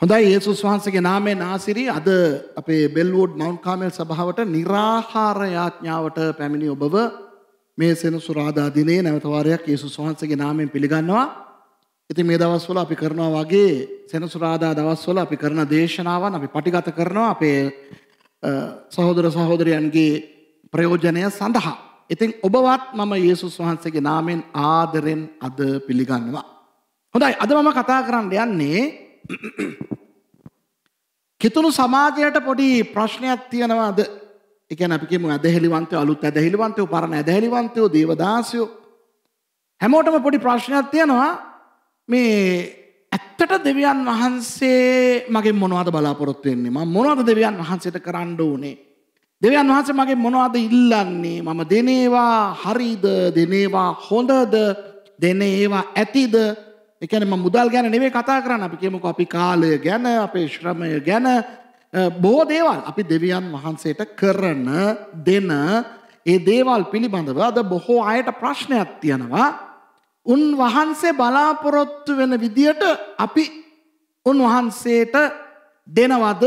හොඳයි ඒසුස් වහන්සගේ නාමයෙන් ආසිරි අද අපේ බෙල්වුඩ් මවුන්් කාමල් සභාවට නිරාහාර යාඥාවට පැමිණි ඔබව මේ සෙන සුරාදා දිනේ නැවතවාරයක් ඒසුස් වහන්සගේ නාමයෙන් පිළිගන්නවා. ඉති මේ දවස්වල අපි කරනවා වගේ සෙනසුරාදා දවස්වල අපි කරන දේශනාවන් අපි පටිගත කරනවා අපේ සහෝදර සහෝදරයන්ගේ ප්‍රයෝජනය සඳහා. ඉතින් ඔබවත් මම ඒසුස් වහන්සගේ නාමෙන් ආදරෙන් අද පිළිගන්නවා. හොඳයි අද මම කතා කරන්න යන්නේ කිතුුණු සමාජයට පොඩි ප්‍රශ්නයක් තියෙනවාද එකන අපිම ඇදහෙලිවන්තය අලුත් ඇදහිලිවන්තය පරණ ඇදහෙලිවන්තයෝ දේවදාසයෝ හැමෝටම පොඩි ප්‍රශ්නයක් තියෙනවා මේ ඇත්තට දෙවියන් වහන්සේ මගේ මොනවද බලාපොරොත්තුවෙන්නේ ම මොනවද දෙවියන් වහන්සේට කරන්න ඕනේ දෙවියන් වහන්සේ මගේ මොනවද ඉල්ලන්නේ මම දෙනේවා හරිද දෙනේවා හොඳද දෙන ඒවා ඇතිද එකැනම මුදල් ගැන නෙවේ කතා කරන්න අපි කියමුක අපි කාලය ගැන අපේ ශ්‍රමය ගැන බෝ දේවල් අපි දෙවියන් වහන්සේට කරන දෙන ඒ දේවල් පිළිබඳව අද බොහෝ අයට ප්‍රශ්නයක් තියෙනවා උන්වහන්සේ බලාපොරොත්තු වෙන විදියට අපි උන්වහන්සේට දෙනවද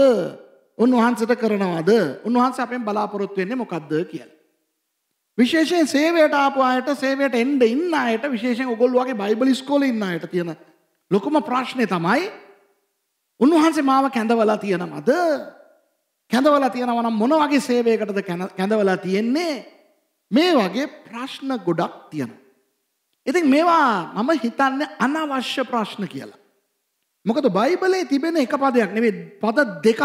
උන්වහන්සට කරනවද උන්වහන්සේ අපෙන් බලාපොරොත්තු වෙන්නේ මොකක්ද කියලා විශේෂයෙන් සේවයට ආපු අයට සේවයට එන්න ඉන්න අයට විශේෂයෙන් ඔගොල්ලෝ වගේ බයිබල් ඉස්කෝලේ ඉන්න අයට තියෙන ලොකුම ප්‍රශ්නේ තමයි උන්වහන්සේ මාව කැඳවලා තියෙනවද? කැඳවලා තියෙනවා නම් මොන වගේ සේවයකටද කැඳවලා තියෙන්නේ? මේ වගේ ප්‍රශ්න ගොඩක් තියෙනවා. ඉතින් මේවා මම හිතන්නේ අනවශ්‍ය ප්‍රශ්න කියලා. මොකද බයිබලේ තිබෙන එක පදයක් නෙවෙයි පද දෙකක්.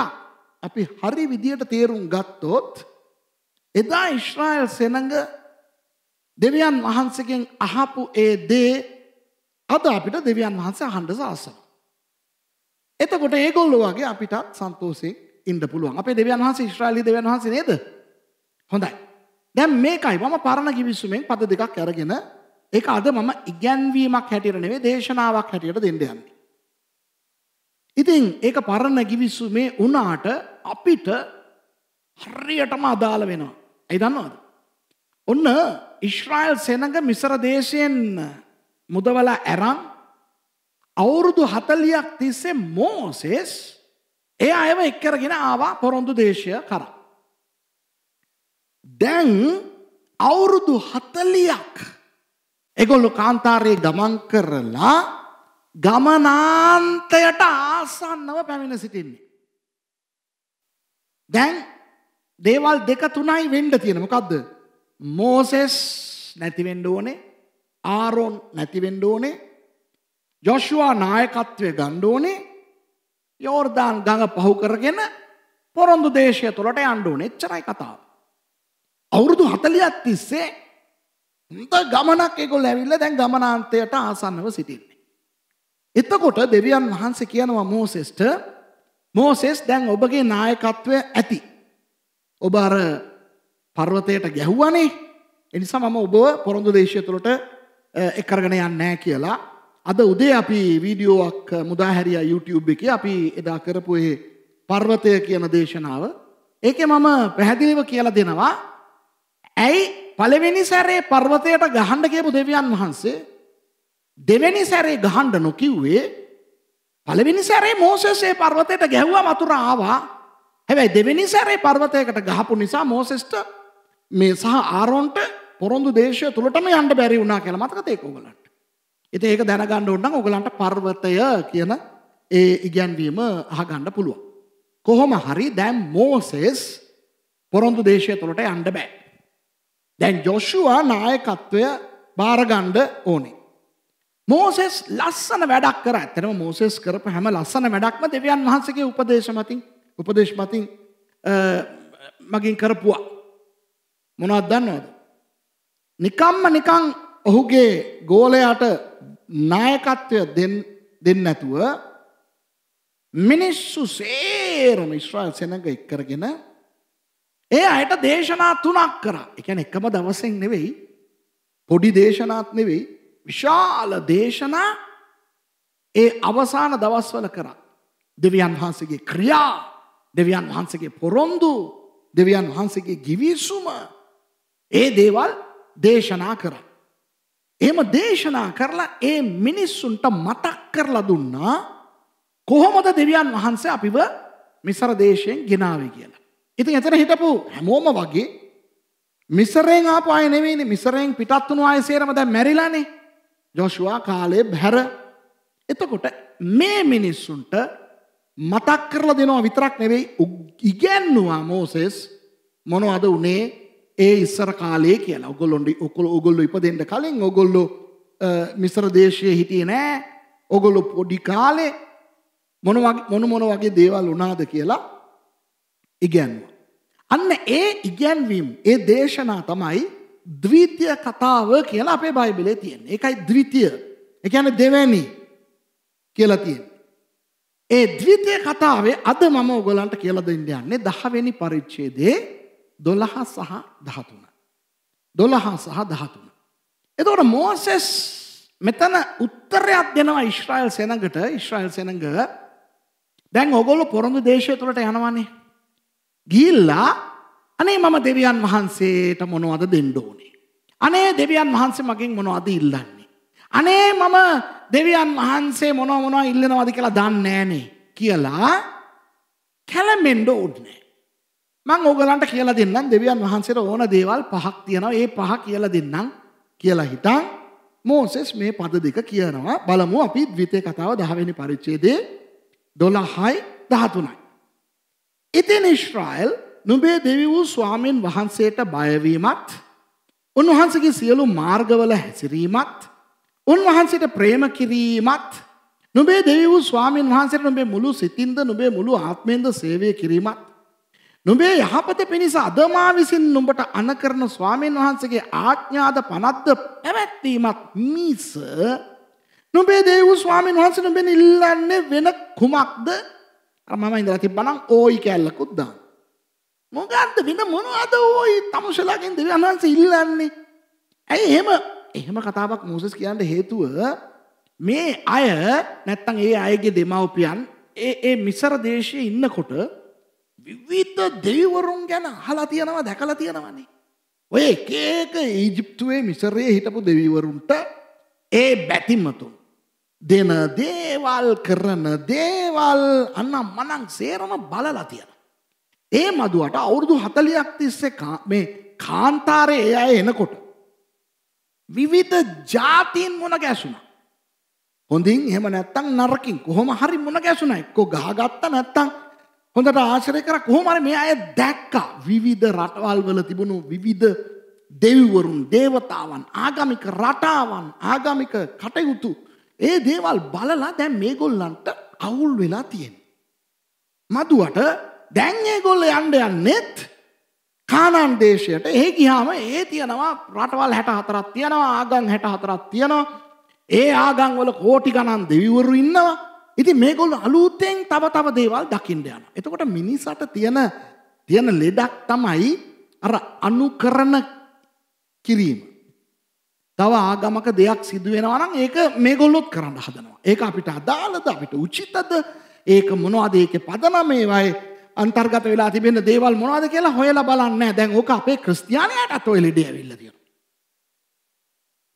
අපි හරි විදියට තේරුම් ගත්තොත් එදා ඊශ්‍රායල් සෙනඟ දෙවියන් වහන්සේගෙන් අහපු ඒ දේ අද අපිට දෙවියන් වහන්සේ අහන්න සාසන. එතකොට ඒගොල්ලෝ වගේ අපිටත් සන්තෝෂයෙන් ඉන්න පුළුවන්. අපේ දෙවියන් වහන්සේ ඊශ්‍රායලි දෙවියන් වහන්සේ නේද? හොඳයි. දැන් මේකයි මම පරණ කිවිසුමෙන් පද දෙකක් අරගෙන ඒක අද මම ඉගැන්වීමක් හැටියට නෙවෙයි දේශනාවක් හැටියට දෙන්න යන්නේ. ඉතින් ඒක පරණ කිවිසුමේ වුණාට අපිට හරියටම අදාළ වෙනවා. ඇයි දන්නවද? ඔන්න ඊශ්‍රායල් සෙනඟ මිසර දේශයෙන් මුදවල ඇරන් අවුරුදු 40ක් තිස්සේ මෝසෙස් ඒ අයව එක් කරගෙන ආවා පොරොන්දු දේශය කරා. දැන් අවුරුදු 40ක් ඒගොල්ලෝ කාන්තාරේ ගමන් කරලා ගමනාන්තයට ආසන්නව පැමිණ සිටින්නේ. දැන් දේවල් දෙක තුනයි වෙන්න තියෙන මොකක්ද මෝසෙස් නැතිවෙන්න ඕනේ ආරෝන් නැතිවෙන්න ඕනේ ජොෂුවා නායකත්වය ගන්න ඕනේ යෝර්දාන් ගඟ පහු කරගෙන පොරොන්දු දේශය තුළට යන්න ඕනේ එච්චරයි කතාව අවුරුදු 40ක් තිස්සේ හොඳ ගමනක් ඒගොල්ලෝ ඇවිල්ලා දැන් ගමනාන්තයට ආසන්නව සිටින්නේ එතකොට දෙවියන් වහන්සේ කියනවා මෝසෙස්ට මෝසෙස් දැන් ඔබගේ නායකත්වය ඇති ඔබ අර පර්වතයට ගැහුවනේ එනිසා මම ඔබ පොරොන්දු දේශය තුළට එක්කරගෙන යන්න නෑ කියලා අද උදේ අපි වීඩියෝක් මුදාහැරිය YouTube එක අපි එදා කරපු ඒ පර්වතය කියන දේශනාව ඒක මම පැහැදිලිව කියලා දෙනවා ඇයි පළවෙනි සැරේ පර්වතයට ගහන්ඩ කියපු දෙවියන් වහන්සේ දෙවැනි සැරේ ගහන්ඩ නොකිව්වේ පළවෙනි සැරේ මෝසසේ පර්වතයට ගැහ්වා මතුර ආවා හැබැයි දෙවෙනි සැරේ පර්වතයකට ගහපු නිසා මෝසෙස්ට මේ සහ ආරෝන්ට පොරොන්දු දේශය තුළටම යන්න බැරි වුණා කියලා මතක තේක ඔයගලන්ට. ඉතින් ඒක දැනගන්න ඕන නම් ඔයගලන්ට පර්වතය කියන ඒ ඉගැන්වීම අහගන්න පුළුවන්. කොහොම හරි දැන් මෝසෙස් පොරොන්දු දේශය තුළට යන්න බෑ. දැන් ජොෂුවා නායකත්වය බාරගණ්ඩ ඕනේ. මෝසෙස් ලස්සන වැඩක් කර ඇතනම මෝසෙස් කරපු හැම ලස්සන වැඩක්ම දෙවියන් වහන්සගේ උපදේශමතින් උපදේශ මතින් මගින් කරපුවා. මොනවත් දන්නවද. නිකම්ම නිකං ඔහුගේ ගෝලයාට නායකත්වය දෙන්න නැතුව මිනිස්සු සේරම ඉස්්‍රායිල් සෙනඟ එක්කරගෙන ඒ අයට දේශනා තුනක් කරා එකැන එකම දවසෙන් නෙවෙයි පොඩි දේශනාත් නෙවෙයි විශාල දේශනා ඒ අවසාන දවස්වල කරා දෙවියන් වහන්සේගේ ක්‍රියා දෙවියන් වහන්සේගේ පොරොන්දු දෙවියන් වහන්සේගේ ගිවිසුම ඒ දේවල් දේශනා කරා. එහෙම දේශනා කරලා ඒ මිනිස්සුන්ට මතක් කරලා දුන්නා කොහොමද දෙවියන් වහන්සේ අපිව මිසර දේශයෙන් ගෙනාවේ කියලා. ඉතින් එතන හිටපු හැමෝම වගේ මිසරෙන් ආපු අය නෙවෙයිනේ මිසරෙන් පිටත් වුණු අය සේරම දැන් මැරිලානේ. ජොෂුවා කාලේ බැහැර. එතකොට මේ මිනිස්සුන්ට මතක් කරලා දෙනවා විතරක් නෙවෙයි ඉගැන්නුවා මෝසෙස් මොනවද උනේ ඒ ඉස්සර කාලේ කියලා. ඔගොල්ලොන්ට ඔකල ඔගොල්ලෝ ඉපදෙන්න කලින් ඔගොල්ලෝ මිස්ර දේශයේ හිටියේ නෑ. ඔගොල්ලෝ පොඩි කාලේ මොන මොන මොන වගේ දේවල් වුණාද කියලා ඉගැන්වුවා. අන්න ඒ ඉගැන්වීම් ඒ දේශනා තමයි ද්විතිය කතාව කියලා අපේ බයිබලේ තියෙන. එකයි ද්විතිය. එකන දෙවැනි කියලා තියෙන. ඒ ද්විතීය කතාවේ අද මම ඔයගලන්ට කියලා දෙන්න යන්නේ 10 වෙනි පරිච්ඡේදයේ 12 සහ 13. 12 සහ 13. එතකොට මෝසෙස් මෙතන උත්තරයක් දෙනවා ඊශ්‍රායෙල් සේනඟට ඊශ්‍රායෙල් සේනඟ දැන් ඔයගොල්ලෝ පොරොන්දු දේශය තුළට යනවානේ. ගිහිල්ලා අනේ මම දෙවියන් වහන්සේට මොනවද දෙන්න ඕනේ. අනේ දෙවියන් වහන්සේ මගෙන් මොනවද ඉල්ලන්නේ? අනේ මම දෙවියන් වහන්සේ මොනව මොනවා ඉල්ලනවද කියලා දන්නේ නෑනේ කියලා කැළඹෙන්න ඕනේ. මං ඕගලන්ට කියලා දෙන්නම් දෙවියන් වහන්සේට ඕන දේවල් පහක් තියෙනවා. ඒ පහ කියලා දෙන්නම් කියලා හිටන් මෝසෙස් මේ පද දෙක කියනවා. බලමු අපි ද්විතේ කතාව 10 වෙනි පරිච්ඡේදයේ 12යි 13යි. ඉතින් ඊශ්‍රායෙල් නුඹේ දෙවි වූ ස්වාමීන් වහන්සේට බයවීමත් උන්වහන්සේගේ සියලු මාර්ගවල හැසිරීමත් උන්වහන්සේට ප්‍රේම කිරීමත් නුඹේ දෙවි වූ ස්වාමීන් වහන්සේට නුඹේ මුළු සිතින්ද නුඹේ මුළු ආත්මයෙන්ද සේවය කිරීමත් නුඹේ යහපත පිණිස අද මා විසින් නුඹට අණ කරන ස්වාමීන් වහන්සේගේ ආඥාද පනත්ද පැවැත්වීමත් මිස නුඹේ දෙවි වූ ස්වාමීන් වහන්සේ නුඹෙන් ඉල්ලන්නේ වෙන කුමක්ද? අර මම ඉඳලා තිබ්බනම් ඕයි කැල්ලකුත් දාන්න. මොකද්ද වෙන මොනවද ඕයි තමුසලාගෙන් දෙවියන් වහන්සේ ඉල්ලන්නේ? ඇයි එහෙම එහෙම කතාවක් මූසස් කියන්න හේතුව මේ අය නැත්තං ඒ අයගේ දෙමව්පියන් ඒ ඒ මිසර දේශය ඉන්නකොට විවිධ දෙවරුන් ගැන හලා තියෙනවා දැකලා තියෙනවන්නේ. ඔය එක එක ඊජිප්තුවේ මිසරයේ හිටපු දෙවිවරුන්ට ඒ බැතිමතුන් දෙන දේවල් කරන දේවල් අන්න මනං සේරම බලලා තියෙන. ඒ මදුවට අවුරුදු හතලියක් තිස්සේ මේ කාන්තාරය එය එනකොට විවිධ ජාතීන් මුණ ගැසුණා. හොඳින් එහෙම නැත්තම් නරකින් කොහොම හරි මුණ ගැසුණා. එක්කෝ ගහගත්තා නැත්තම් හොඳට ආශ්‍රය කරා කොහොම හරි මේ අය දැක්කා. විවිධ රටවල් වල තිබුණු විවිධ දෙවිවරුන්, దేవතාවන්, ආගමික රටාවන්, ආගමික කටයුතු ඒ දේවල් බලලා දැන් මේගොල්ලන්ට අවුල් වෙලා තියෙනවා. මදුවට දැන් ඒගොල්ලෝ යන්න යන්නේත් කානන් දේශයට එහි ගියාම ඒ තියෙනවා රටවල් 64ක් තියෙනවා ආගම් 64ක් තියෙනවා ඒ ආගම් වල කෝටි ගණන් දෙවිවරු ඉන්නවා ඉතින් මේගොල්ලෝ අලුතෙන් තව තව දේවල් දකින්න යනවා එතකොට මිනිසට තියෙන තියෙන ලෙඩක් තමයි අර අනුකරණ කිරීම තව ආගමක දෙයක් සිදු වෙනවා නම් ඒක මේගොල්ලොත් කරන්න හදනවා ඒක අපිට අදාළද අපිට උචිතද ඒක මොනවද ඒකේ පදනම ඒවයි අන්තර්ගත වෙලා තිබෙන දේවල් මොනවද කියලා හොයලා බලන්න දැන් ඕක අපේ ක්‍රිස්තියානයටත් ඔය ලෙඩේ ඇවිල්ලා තියෙනවා.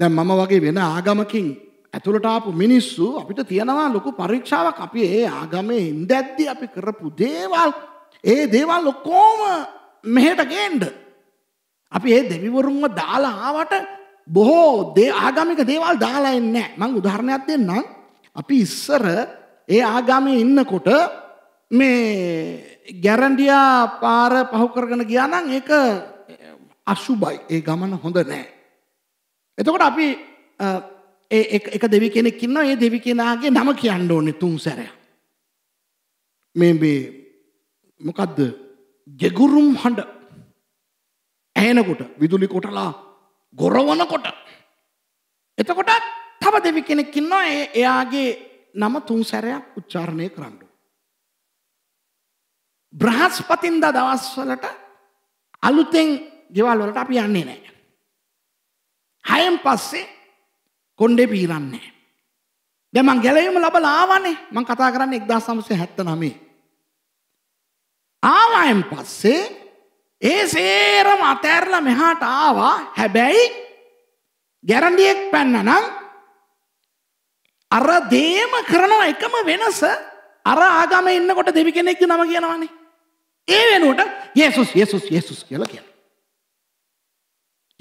දැන් මම වගේ වෙන ආගමකින් ඇතුළට ආපු මිනිස්සු අපිට තියෙනවා ලොකු පරීක්ෂාවක් අපි ඒ ආගමේ ඉඳද්දි අපි කරපු දේවල් ඒ දේවල් ඔක්කොම මෙහෙට ගේන්න. අපි ඒ දෙවිවරුන්ව දාලා ආවට බොහෝ දේ ආගමික දේවල් දාලා එන්නේ නැහැ. මම උදාහරණයක් දෙන්නම්. අපි ඉස්සර ඒ ආගමේ ඉන්නකොට මේ ගැරන්ඩියා පාර පහුකරගෙන ගියානම් ඒක අශුභයි ඒ ගමන හොඳ නෑ. එතකොට අපි එක දෙවි කෙනෙක් ඉන්නවා ඒ දෙවි කෙනාගේ නම කියන්න ඕනේ තුන් සැරය. මේ මේ මොකද්ද? ජෙගුරුම් හඬ ඇහෙනකොට විදුලි කොටලා ගොරවනකොට එතකොට තව දෙවි කෙනෙක් ඉන්නවා එයාගේ නම තුන් සැරයක් උච්චාරණය කරන්න. බ්‍රහස්පතින්ද දවස්වලට අලුතෙන් ගෙවල් වලට අපි යන්නේ නැහැ. හයෙන් පස්සේ කොණ්ඩේ පීරන්නේ නැහැ. දැන් මං ගැලවීම ලබලා ආවනේ. මං කතා කරන්නේ 1979. ආවයින් පස්සේ ඒ සේරම අතෑරලා මෙහාට ආවා. හැබැයි ගැරන්ඩියෙක් පැන්නනම් අර දේම කරන එකම වෙනස අර ආගමේ ඉන්නකොට දෙවි කෙනෙක්ගේ නම කියනවනේ. ඒ වෙනුවට යේසුස් යේසුස් යේසුස් කියලා කියනවා.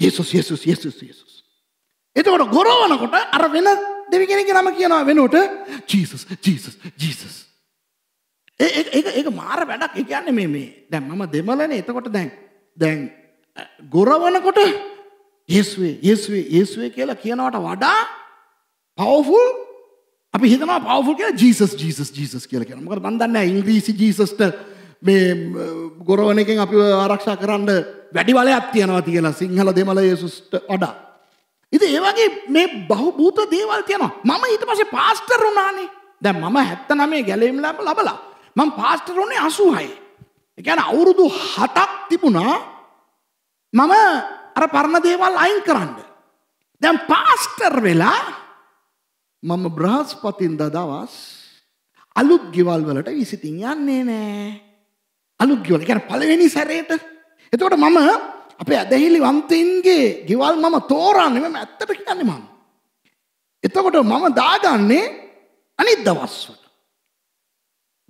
යේසුස් යේසුස් යේසුස් යේසුස්. එතකොට ගොරවනකොට අර වෙන දෙවි කෙනෙක්ගේ නම කියනවා වෙනුවට ජීසස් ජීසස් ජීසස්. ඒ ඒක ඒක මාර වැඩක්. ඒ කියන්නේ මේ මේ දැන් මම දෙමළනේ. එතකොට දැන් දැන් ගොරවනකොට යේසුවේ යේසුවේ යේසුවේ කියලා කියනවට වඩා පවර්ෆුල් අපි හිතනවා පවර්ෆුල් කියලා ජීසස් ජීසස් ජීසස් කියලා කියනවා. මොකද මම දන්නේ නැහැ ඉංග්‍රීසි ජීසස්ට මේ ගොරවන එකෙන් අපි ආරක්ෂා කරන්න වැඩි වලයක් තියෙනවා කියලා සිංහල දෙමළ යේසුස්ට වඩා. ඉතින් ඒ වගේ මේ බහුබූත දේවල් තියෙනවා. මම ඊට පස්සේ පාස්ටර් වුණානේ. දැන් මම 79 ගැලවීම ලැබලා මම පාස්ටර් වුණේ 86. ඒ කියන්නේ අවුරුදු 7ක් තිබුණා මම අර පරණ දේවල් අයින් කරන්න. දැන් පාස්ටර් වෙලා මම බ්‍රහස්පතින්ද දවස් අලුත් ගෙවල් වලට විසිතින් යන්නේ නෑ. අලුත් ගියවල. කියන්නේ පළවෙනි සැරේට. එතකොට මම අපේ ඇදහිලි වන්තින්ගේ ගෙවල් මම තෝරන්නේ මම ඇත්තට කියන්නේ මම. එතකොට මම දාගන්නේ අනිත් දවස්වල.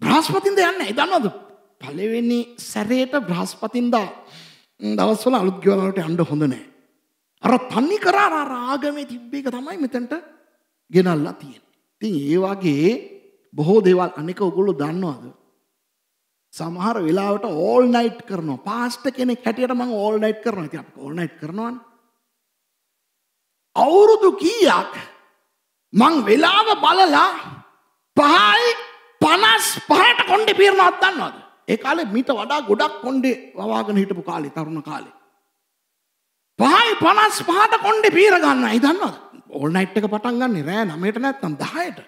බ්‍රහස්පතින්ද යන්නේ දන්නවද? පළවෙනි සැරේට බ්‍රහස්පතින්දා දවස්වල අලුත් ගෙවල් වලට යන්න හොඳ නැහැ. අර තනි කර අර ආගමේ තිබ්බ එක තමයි මෙතෙන්ට ගෙනල්ලා තියෙන්නේ. ඉතින් ඒ වගේ බොහෝ දේවල් අනික ඔයගොල්ලෝ දන්නවද? සමහර වෙලාවට ඕල් නයිට් කරනවා. පාස්ට කෙනෙක් හැටියට මම ඕල් නයිට් කරනවා. ඉතින් අපි ඕල් නයිට් කරනවනේ. අවුරුදු කීයක් මං වෙලාව බලලා පහයි 55ට කොණ්ඩේ පීරනවත් දන්නවද? ඒ කාලේ මීට වඩා ගොඩක් කොණ්ඩේ වවාගෙන හිටපු කාලේ තරුණ කාලේ. පහයි 55ට කොණ්ඩේ පීර ගන්නයි දන්නවද? ඕල් නයිට් එක පටන් ගන්නේ රෑ 9ට නැත්නම් 10ට.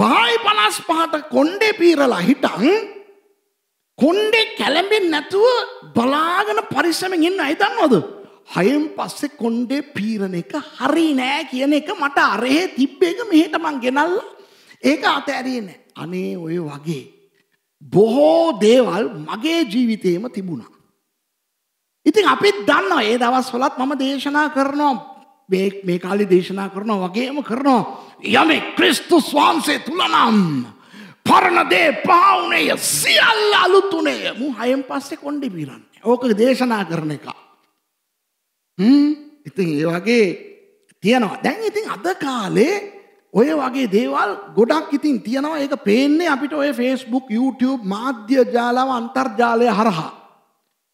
පහයි පනස් පහට කොන්්ඩේ පීරලා හිටන් කොන්්ඩේ කැළඹෙන් නැතුව බලාගෙන පරිස්සමෙන් ඉන්න අයිතන්නවද. හයෙන් පස්සෙ කොන්්ඩේ පීරණ එක හරි නෑ කියන එක මට අරහේ තිබ්බ එක මෙහෙට මං ගෙනල්ල ඒක අතඇරේ නෑ අනේ ඔය වගේ. බොහෝ දේවල් මගේ ජීවිතේම තිබුණා. ඉතින් අපිත් දන්න ඒ දවස් වලත් මම දේශනා කරනවා මේ කාලි දේශනා කරනවා වගේම කරනවා. යමි ක්‍රිස්තුස් වහන්සේ තුළනම්. පරණදේ පාවනය සියල්ල අලුතුනේ මු හයෙන් පස්සෙ කොන්්ඩි පිරන්න. ඕක දේශනා කරන එක. ඉතින් ඒ වගේ තියනවා දැන් ඉතින් අද කාලේ ඔය වගේ දේවල් ගොඩක් ඉතින් තියනවා ඒක පේන්නේ අපිට ඔය ෆේස්බුක් YouTube මාධ්‍ය ජාලාව අන්තර්ජාලය හරහා.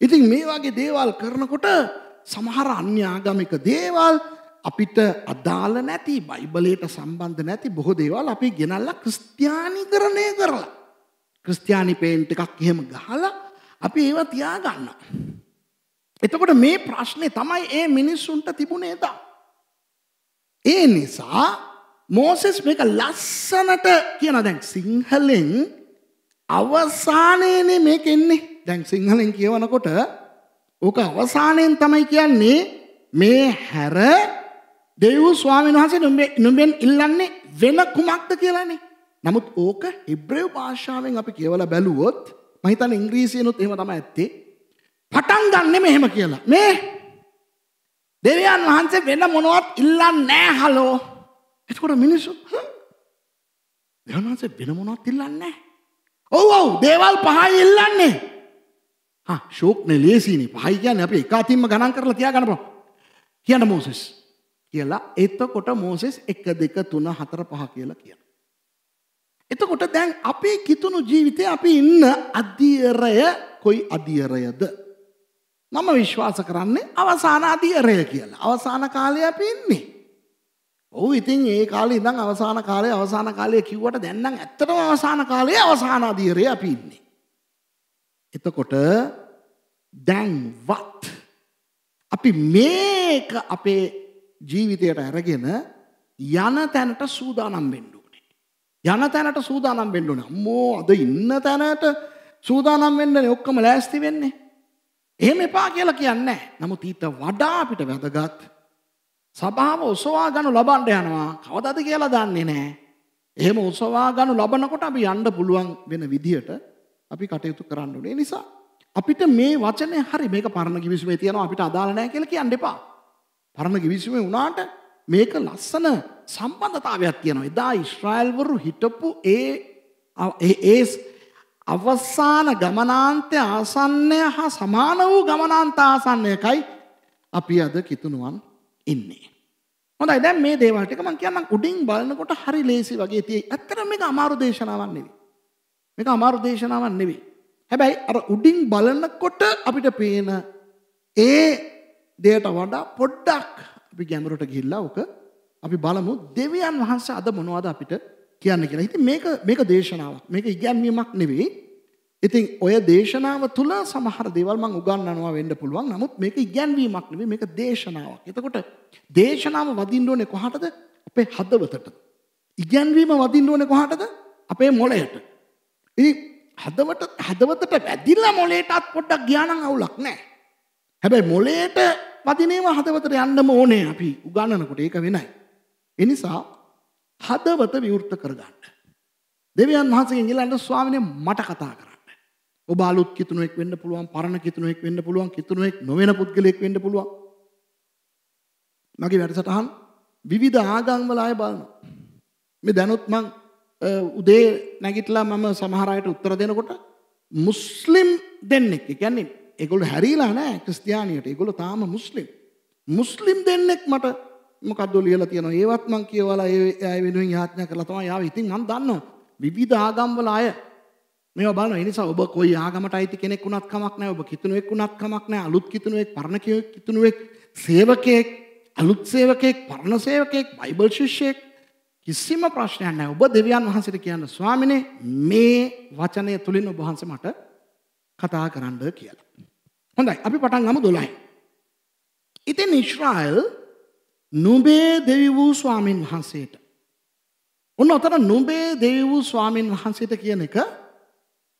ඉතින් මේ වගේ දේවල් කරනකොට සමහර අන්‍යාගමික දේවල් අපිට අදාළ නැති බයිබලයට සම්බන්ධ නැති බොහෝ දේවල් අපි ගෙනල්ලා ක්‍රිස්තියානිකරණය කරලා ක්‍රිස්තියානි පේන්ට් එකක් එහෙම ගහලා අපි ඒව තියාගන්නවා. එතකොට මේ ප්‍රශ්නේ තමයි ඒ මිනිස්සුන්ට තිබුණේ දා. ඒ නිසා මෝසෙස් මේක ලස්සනට කියන දැන් සිංහලෙන් අවසානයේනේ මේක එන්නේ. දැන් සිංහලෙන් කියවනකොට ඕක අවසානයෙන් තමයි කියන්නේ මේ හැර දෙවූ ස්වාමීන් වහන්සේ නුඹේ නුඹෙන් ඉල්ලන්නේ වෙන කුමක්ද කියලානේ. නමුත් ඕක ඉබ්‍රේව් භාෂාවෙන් අපි කියවලා බැලුවොත් මම හිතන්නේ ඉංග්‍රීසියෙනුත් එහෙම තමයි ඇත්තේ. පටන් ගන්නෙ මෙහෙම කියලා. මේ දෙවියන් වහන්සේ වෙන මොනවත් ඉල්ලන්නේ නැහැ හලෝ. එතකොට මිනිස්සු දෙවියන් වහන්සේ වෙන මොනවත් ඉල්ලන්නේ නැහැ. ඔව් ඔව් දේවල් පහයි ඉල්ලන්නේ. හා ෂෝක්නේ ලේසිනේ. පහයි කියන්නේ අපි එකwidetildeම ගණන් කරලා තියාගන්න පුළුවන්. කියන්න මොසෙස්. කියලා එතකොට මෝසෙස් 1 2 3 4 5 කියලා කියනවා. එතකොට දැන් අපේ කිතුණු ජීවිතේ අපි ඉන්න අධිරය කොයි අධිරයද? මම විශ්වාස කරන්නේ අවසාන අධිරය කියලා. අවසාන කාලේ අපි ඉන්නේ. ඔව් ඉතින් ඒ කාලේ ඉඳන් අවසාන කාලේ අවසාන කාලේ කිව්වට දැන් නම් ඇත්තටම අවසාන කාලේ අවසාන අධිරේ අපි ඉන්නේ. එතකොට දැන් වත් අපි මේක අපේ ජීවිතයට අරගෙන යන තැනට සූදානම් වෙන්න ඕනේ. යන තැනට සූදානම් වෙන්න ඕනේ. අම්මෝ අද ඉන්න තැනට සූදානම් වෙන්නනේ ඔක්කොම ලෑස්ති වෙන්නේ. එහෙම එපා කියලා කියන්නේ නැහැ. නමුත් ඊට වඩා අපිට වැදගත් සභාව ඔසවා ගන්න ලබන්න යනවා. කවදද කියලා දන්නේ නැහැ. එහෙම ඔසවා ගන්න ලබනකොට අපි යන්න පුළුවන් වෙන විදියට අපි කටයුතු කරන්න ඕනේ. නිසා අපිට මේ වචනේ හරි මේක පරණ කිවිසුමේ තියෙනවා අපිට අදාළ නැහැ කියලා කියන්න එපා. පරණ ගිවිසුමේ වුණාට මේක ලස්සන සම්බන්ධතාවයක් තියෙනවා. එදා ඊශ්‍රායෙල්වරු හිටපු ඒ ඒ අවසාන ගමනාන්තය ආසන්නය හා සමාන වූ ගමනාන්ත ආසන්නයකයි අපි අද කිතුණුවන් ඉන්නේ. හොඳයි දැන් මේ දේවල් ටික මම කියන්නම් උඩින් බලනකොට හරි ලේසි වගේ තියෙයි. ඇත්තටම මේක අමාරු දේශනාවක් නෙවෙයි. මේක අමාරු දේශනාවක් නෙවෙයි. හැබැයි අර උඩින් බලනකොට අපිට පේන ඒ දෙයට වඩා පොඩ්ඩක් අපි ගැඹුරට ගිහිල්ලා ඕක අපි බලමු දෙවියන් වහන්සේ අද මොනවද අපිට කියන්න කියලා. ඉතින් මේක මේක දේශනාවක්. මේක ඉගැන්වීමක් නෙවෙයි. ඉතින් ඔය දේශනාව තුළ සමහර දේවල් මම උගන්වනවා වෙන්න පුළුවන්. නමුත් මේක ඉගැන්වීමක් නෙවෙයි මේක දේශනාවක්. එතකොට දේශනාව වදින්න ඕනේ කොහටද? අපේ හදවතට. ඉගැන්වීම වදින්න ඕනේ කොහටද? අපේ මොළයට. ඉතින් හදවත හදවතට වැදිලා මොළයටත් පොඩ්ඩක් ගියා නම් අවුලක් නැහැ. හැබැයි මොලේට වදිනේවා හදවතට යන්නම ඕනේ අපි උගන්නනකොට ඒක වෙනයි. එනිසා හදවත විවෘත කරගන්න. දෙවියන් වහන්සේගෙන් ඉල්ලන්න ස්වාමිනේ මට කතා කරන්න. ඔබ අලුත් කිතුණුවෙක් වෙන්න පුළුවන්, පරණ කිතුණුවෙක් වෙන්න පුළුවන්, කිතුණුවෙක් නොවන පුද්ගලයෙක් වෙන්න පුළුවන්. මගේ වැඩසටහන් විවිධ ආගම් වල අය බලනවා. මේ දැනුත් මං උදේ නැගිටලා මම සමහර අයට උත්තර දෙනකොට මුස්ලිම් දෙන්නෙක්. ඒ කියන්නේ ඒගොල්ල හැරීලා නෑ ක්‍රිස්තියානියට. ඒගොල්ල තාම මුස්ලිම්. මුස්ලිම් දෙන්නෙක් මට මොකද්ද ලියලා තියෙනවා. ඒවත් මං කියවලා ඒ අය වෙනුවෙන් යාඥා කරලා තමයි ආවේ. ඉතින් මං දන්නවා. විවිධ ආගම්වල අය මේවා බලනවා. ඒ නිසා ඔබ කොයි ආගමට අයිති කෙනෙක් වුණත් කමක් නෑ. ඔබ කිතුණුවෙක් වුණත් කමක් නෑ. අලුත් කිතුණුවෙක්, පරණ කිතුණුවෙක්, සේවකයෙක්, අලුත් සේවකයෙක්, පරණ සේවකයෙක්, බයිබල් ශිෂ්‍යයෙක් කිසිම ප්‍රශ්නයක් නෑ. ඔබ දෙවියන් වහන්සේට කියන්න ස්වාමිනේ මේ වචනය තුලින් ඔබ වහන්සේ මට කතා කරන්න කියලා. හොඳයි අපි පටන් ගමු 12. ඉතින් ඊශ්‍රායෙල් නුඹේ දෙවි වූ ස්වාමින් වහන්සේට ඔන්න උතර නුඹේ දෙවි වූ ස්වාමින් වහන්සේට කියන එක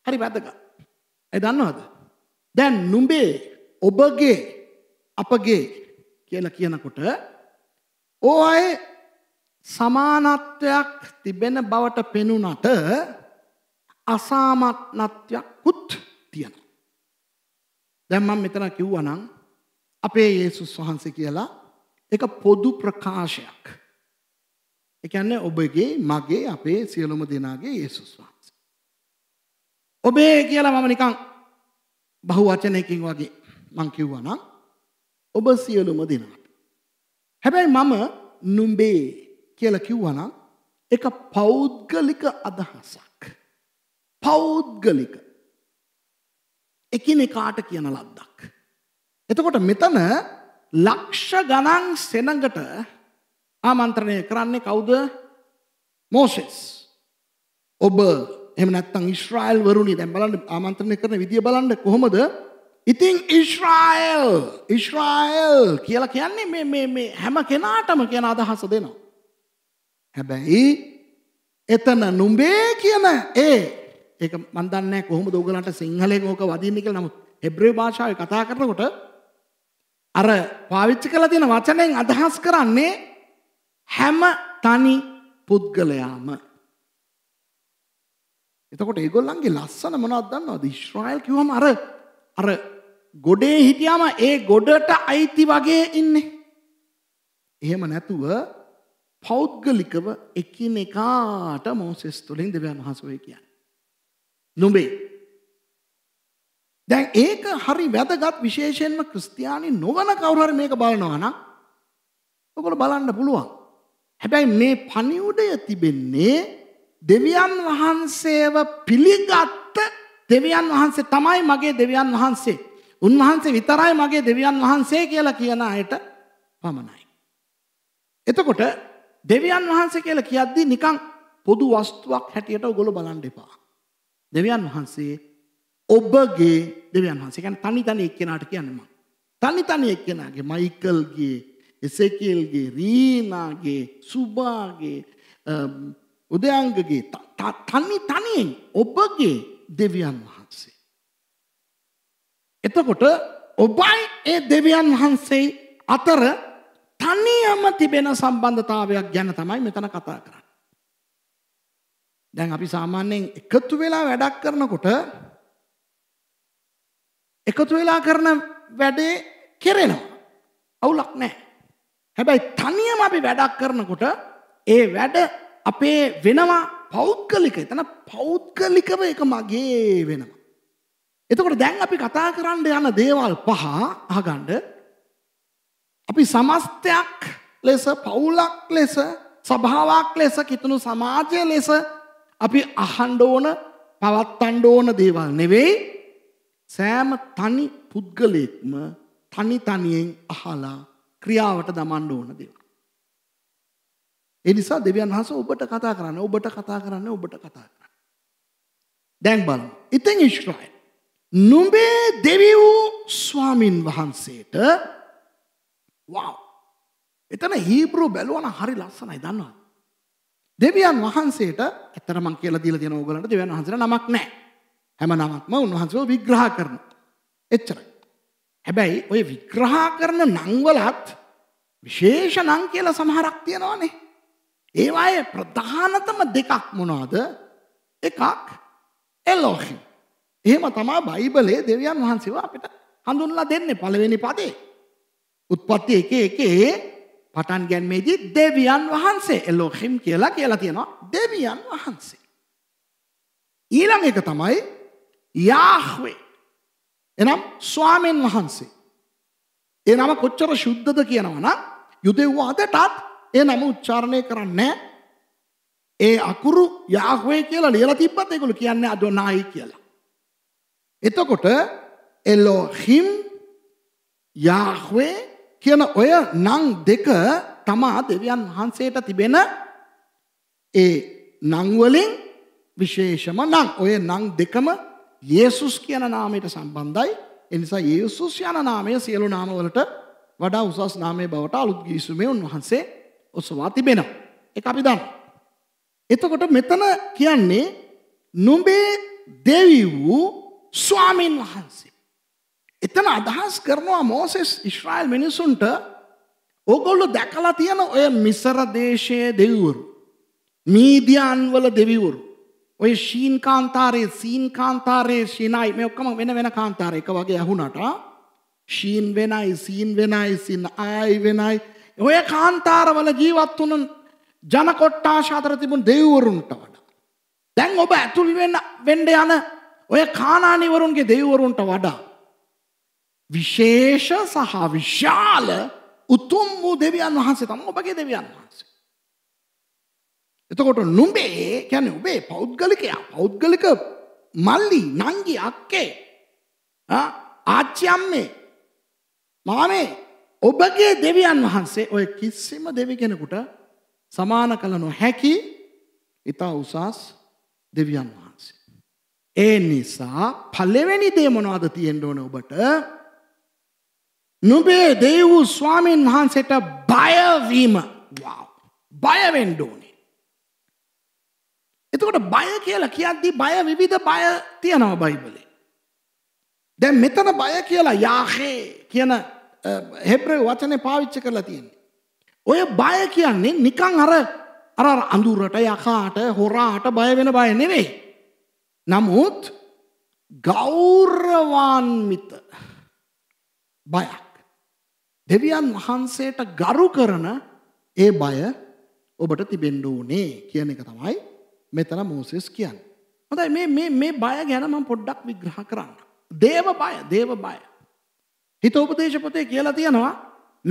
හරි වැදගත්. ඒ දන්නවද? දැන් නුඹේ ඔබගේ අපගේ කියලා කියනකොට ඕයි සමානත්වයක් තිබෙන බවට පෙනුනට අසාමත්නත්වයක්කුත් තියෙනවා. දැන් මම මෙතන කිව්වනම් අපේ යේසුස් වහන්සේ කියලා එක පොදු ප්‍රකාශයක්. ඒ කියන්නේ ඔබගේ මගේ අපේ සියලුම දෙනාගේ යේසුස් වහන්සේ. ඔබේ කියලා මම නිකන් බහු වචනයකින් වගේ මං කිව්වනම් ඔබ සියලුම දෙනාට. හැබැයි මම නුඹේ කියලා කිව්වනම් එක පෞද්ගලික අදහසක්. පෞද්ගලික එකිනෙකාට කියන ලද්දක්. එතකොට මෙතන ලක්ෂ ගණන් සෙනඟට ආමන්ත්‍රණය කරන්නේ කවුද? මෝසෙස්. ඔබ එහෙම නැත්නම් ඊශ්‍රායෙල් වරුනි දැන් බලන්න ආමන්ත්‍රණය කරන විදිය බලන්න කොහොමද? ඉතින් ඊශ්‍රායෙල් ඊශ්‍රායෙල් කියලා කියන්නේ මේ මේ මේ හැම කෙනාටම කියන අදහස දෙනවා. හැබැයි එතන නුඹේ කියන ඒ ඒක මන් දන්නේ කොහොමද ඔයගලන්ට සිංහලෙන් ඕක වදින්නේ කියලා නමුත් හෙබ්‍රේව භාෂාවේ කතා කරනකොට අර පාවිච්චි කරලා තියෙන වචනයෙන් අදහස් කරන්නේ හැම තනි පුද්ගලයාම එතකොට ඒගොල්ලන්ගේ ලස්සන මොනවද දන්නවද ඊශ්‍රායල් කිව්වම අර අර ගොඩේ හිටියාම ඒ ගොඩට අයිති වගේ ඉන්නේ එහෙම නැතුව පෞද්ගලිකව එකිනෙකාට මෝසෙස් තුලින් දෙවියන් වහන්සේ කියන්නේ නොබේ. දැන් ඒක හරි වැදගත් විශේෂයෙන්ම ක්‍රිස්තියානි නොවන කවුරු හරි මේක බලනවා නම් ඔයගොල්ලෝ බලන්න පුළුවන්. හැබැයි මේ පණිවුඩය තිබෙන්නේ දෙවියන් වහන්සේව පිළිගත්ත දෙවියන් වහන්සේ තමයි මගේ දෙවියන් වහන්සේ. උන්වහන්සේ විතරයි මගේ දෙවියන් වහන්සේ කියලා කියන අයට පමණයි. එතකොට දෙවියන් වහන්සේ කියලා කියද්දී නිකන් පොදු වස්තුවක් හැටියට ඔයගොල්ලෝ බලන්න එපා. දෙවියන් වහන්සේ ඔබගේ දෙවියන් වහන්සේ කියන්නේ තනි තනි එක්කෙනාට කියන්නේ මම. තනි තනි එක්කෙනාගේ මයිකල්ගේ, එසේකියල්ගේ, රීනාගේ, සුභාගේ, උදයන්ගගේ තනි තනියෙන් ඔබගේ දෙවියන් වහන්සේ. එතකොට ඔබයි ඒ දෙවියන් වහන්සේ අතර තනියම තිබෙන සම්බන්ධතාවයක් ගැන තමයි මෙතන කතා කරන්නේ. දැන් අපි සාමාන්‍යයෙන් එකතු වෙලා වැඩක් කරනකොට එකතු වෙලා කරන වැඩේ කෙරෙනවා. අවුලක් නැහැ. හැබැයි තනියම අපි වැඩක් කරනකොට ඒ වැඩ අපේ වෙනවා පෞද්ගලික. එතන පෞද්ගලිකව ඒක මගේ වෙනවා. එතකොට දැන් අපි කතා කරන්න යන දේවල් පහ අහගන්න අපි සමස්තයක් ලෙස පවුලක් ලෙස සභාවක් ලෙස කිතුණු සමාජය ලෙස අපි අහන්න ඕන පවත්තන්න ඕන දේවල් නෙවෙයි සෑම තනි පුද්ගලයෙක්ම තනි තනියෙන් අහලා ක්‍රියාවට දමන්න ඕන දේවල්. ඒ නිසා දෙවියන් වහන්සේ ඔබට කතා කරන්නේ ඔබට කතා කරන්නේ ඔබට කතා කරන්නේ. දැන් බලමු. ඉතින් ඊශ්‍රායෙල් නුඹේ දෙවියෝ ස්වාමින් වහන්සේට වව්. එතන හීබ්‍රු බැලුවන හරි ලස්සනයි දන්නවා. දෙවියන් වහන්සේට ඇත්තට මං කියලා දීලා තියෙන ඕගලන්ට දෙවියන් වහන්සේට නමක් නැහැ. හැම නමක්ම උන්වහන්සේව විග්‍රහ කරනවා. එච්චරයි. හැබැයි ওই විග්‍රහ කරන නම් වලත් විශේෂ නම් කියලා සමහරක් තියෙනවානේ. ඒවායේ ප්‍රධානතම දෙකක් මොනවද? එකක් එලෝහිම්. එහෙම තමයි බයිබලයේ දෙවියන් වහන්සේව අපිට හඳුන්ලා දෙන්නේ පළවෙනි පදේ. උත්පත්ති එකේ එකේ පටන් ගැන්මේදී දෙවියන් වහන්සේ එලෝහිම් කියලා කියලා තියෙනවා දෙවියන් වහන්සේ. ඊළඟ එක තමයි යාහ්වේ. එනම් ස්වාමීන් වහන්සේ. ඒ නම කොච්චර ශුද්ධද කියනවා නම් යුදෙව්ව අදටත් ඒ නම උච්චාරණය කරන්නේ ඒ අකුරු යාහ්වේ කියලා ලියලා තිබ්බත් ඒගොල්ලෝ කියන්නේ අඩොනායි කියලා. එතකොට එලෝහිම් යාහ්වේ කියන ඔය නං දෙක තමා දෙවියන් වහන්සේට තිබෙන ඒ නං වලින් විශේෂම නං ඔය නං දෙකම යේසුස් කියන නාමයට සම්බන්ධයි ඒ නිසා යේසුස් යන නාමය සියලු නාම වලට වඩා උසස් නාමයේ බවට අලුත් ගිවිසුමේ උන්වහන්සේ ඔසවා තිබෙනවා ඒක අපි දන්නවා එතකොට මෙතන කියන්නේ නුඹේ දෙවි වූ ස්වාමින් වහන්සේ එතන අදහස් කරනවා මෝසෙස් ඉස්්‍රයිල් මිනිසුන්ට ඕගොල්ලු දැකලා තියෙන ඔය මිසර දේශයේ දෙවිවරු. මීදියන්වල දෙවිවරු. ඔය ශීන් කාන්තාරයේ සීන් කාන්තාරයේ ශීනයි මේ ඔක්කම වෙන වෙන කාන්තාර එක වගේ ඇහුනට ශීන් වෙනයි සීන් වෙනයි සින් ආයි වෙනයි ඔය කාන්තාරවල ජීවත් වුණන් ජනකොට්ටාශ අතර තිබුණු දෙවිවරුන්ට වඩා. දැන් ඔබ ඇතුල් වෙන්න වෙන්න යන ඔය කානානිවරුන්ගේ දෙවිවරුන්ට වඩා විශේෂ සහ විශාල උතුම් වූ දෙවියන් වහන්සේ තම ඔබගේ දෙවියන් වහන්සේ. එතකොට නුඹේ කියන්නේ ඔබේ පෞද්ගලිකයා පෞද්ගලික මල්ලි නංගි අක්කේ ආච්චි අම්මේ මාමේ ඔබගේ දෙවියන් වහන්සේ ඔය කිසිම දෙවි කෙනෙකුට සමාන කළ නොහැකි ඉතා උසස් දෙවියන් වහන්සේ. ඒ නිසා පළවෙනි දේ මොනවද තියෙන්න ඕනේ ඔබට නුබේ දෙව් වූ ස්වාමීන් වහන්සේට බයවීම බයවෙන්ඩ ඕනේ. එතකොට බය කියලා කියද්දී බය විවිධ බය තියනව බයිබලේ. දැන් මෙතන බය කියලා යාහේ කියන හෙබ්‍රේ වචනය පාවිච්ච කරලා තියෙන්නේ. ඔය බය කියන්නේ නිකං අර අර අඳුරට යකාට හොරාට බය වෙන බය නෙවෙයි. නමුත් ගෞරවාන්විත බයක්. දෙවියන් වහන්සේට ගරු කරන ඒ බය ඔබට තිබෙන්න ඕනේ කියන එක තමයි මෙතන මෝසෙස් කියන්නේ. හොඳයි මේ මේ මේ බය ගැන මම පොඩ්ඩක් විග්‍රහ කරන්න. දේව බය, දේව බය. හිතෝපදේශ පොතේ කියලා තියෙනවා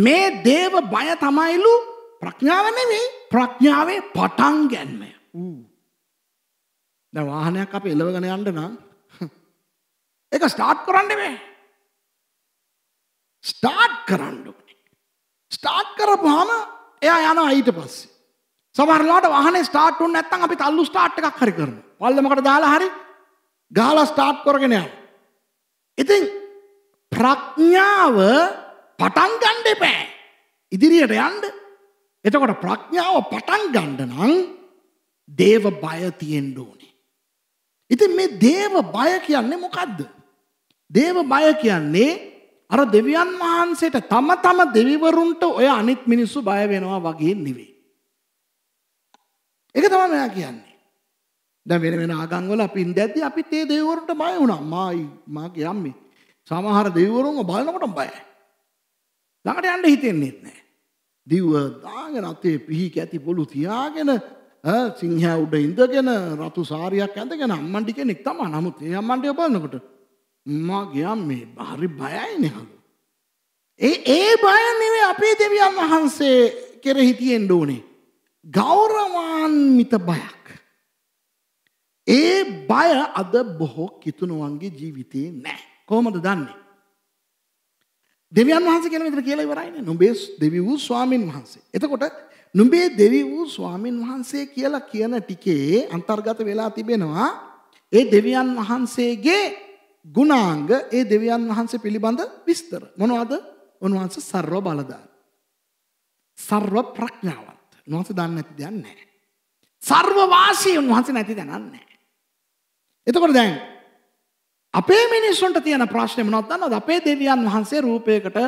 මේ දේව බය තමයිලු ප්‍රඥාව නෙමෙයි ප්‍රඥාවේ පටන් ගැනීම. ඌ. දැන් වාහනයක් අපි එලවගෙන යන්න නම් ඒක ස්ටාර්ට් කරන්න බෑ. ස්ටාර්ට් කරන්න ඕනේ. ස්ටාර්ට් කරපුවාම එයා යනවා ඊට පස්සේ. සමහරලාට වාහනේ ස්ටාර්ට් වුනේ නැත්නම් අපි තල්ලු ස්ටාර්ට් එකක් හරි කරනවා. පල්ලමකට දාලා හරි ගහලා ස්ටාර්ට් කරගෙන යනවා. ඉතින් ප්‍රඥාව පටන් ගන්න එපා. ඉදිරියට යන්න. එතකොට ප්‍රඥාව පටන් ගන්න නම් දේව බය තියෙන්න ඕනේ. ඉතින් මේ දේව බය කියන්නේ මොකද්ද? දේව බය කියන්නේ අර දෙවියන් වහන්සේට තම තම දෙවිවරුන්ට ඔය අනිත් මිනිස්සු බය වෙනවා වගේ නෙවෙයි. ඒක තමයි මෙයා කියන්නේ. දැන් වෙන වෙන ආගම් වල අපි ඉඳද්දී අපිත් ඒ දෙවිවරුන්ට බය වුණා. මායි මා කියන්නේ සමහර දෙවිවරුන්ව බලනකොටම බයයි. ළඟට යන්න හිතෙන්නේ නැහැ. දිව දාගෙන අතේ පිහි කැති පොළු තියාගෙන සිංහා උඩ ඉඳගෙන රතු සාරියක් ඇඳගෙන අම්මන්ටි කෙනෙක් තමයි. නමුත් ඒ අම්මන්ටි බලනකොට මා ගියම් මේ හරි බයයි නහලු. ඒ ඒ බය නෙවෙයි අපේ දෙවියන් වහන්සේ කෙරෙහි තියෙන්න ඕනේ. ගෞරවාන්විත බයක්. ඒ බය අද බොහෝ කිතුණුවන්ගේ ජීවිතේ නැහැ. කොහොමද දන්නේ? දෙවියන් වහන්සේ කියන විතර කියලා ඉවරයිනේ. නුඹේ දෙවි වූ ස්වාමින් වහන්සේ. එතකොට නුඹේ දෙවි වූ ස්වාමින් වහන්සේ කියලා කියන ටිකේ අන්තර්ගත වෙලා තිබෙනවා ඒ දෙවියන් වහන්සේගේ ගුණාංග ඒ දෙවියන් වහන්සේ පිළිබඳ විස්තර. මොනවද? උන්වහන්සේ ਸਰව බලදායි. ਸਰව ප්‍රඥාවන්ත. උන්වහන්සේ දන්නේ නැති දෙයක් නැහැ. ਸਰව වාසී උන්වහන්සේ නැති දෙයක් නැහැ. එතකොට දැන් අපේ මිනිස්සුන්ට තියෙන ප්‍රශ්නේ මොනවද දන්නවද? අපේ දෙවියන් වහන්සේ රූපයකට,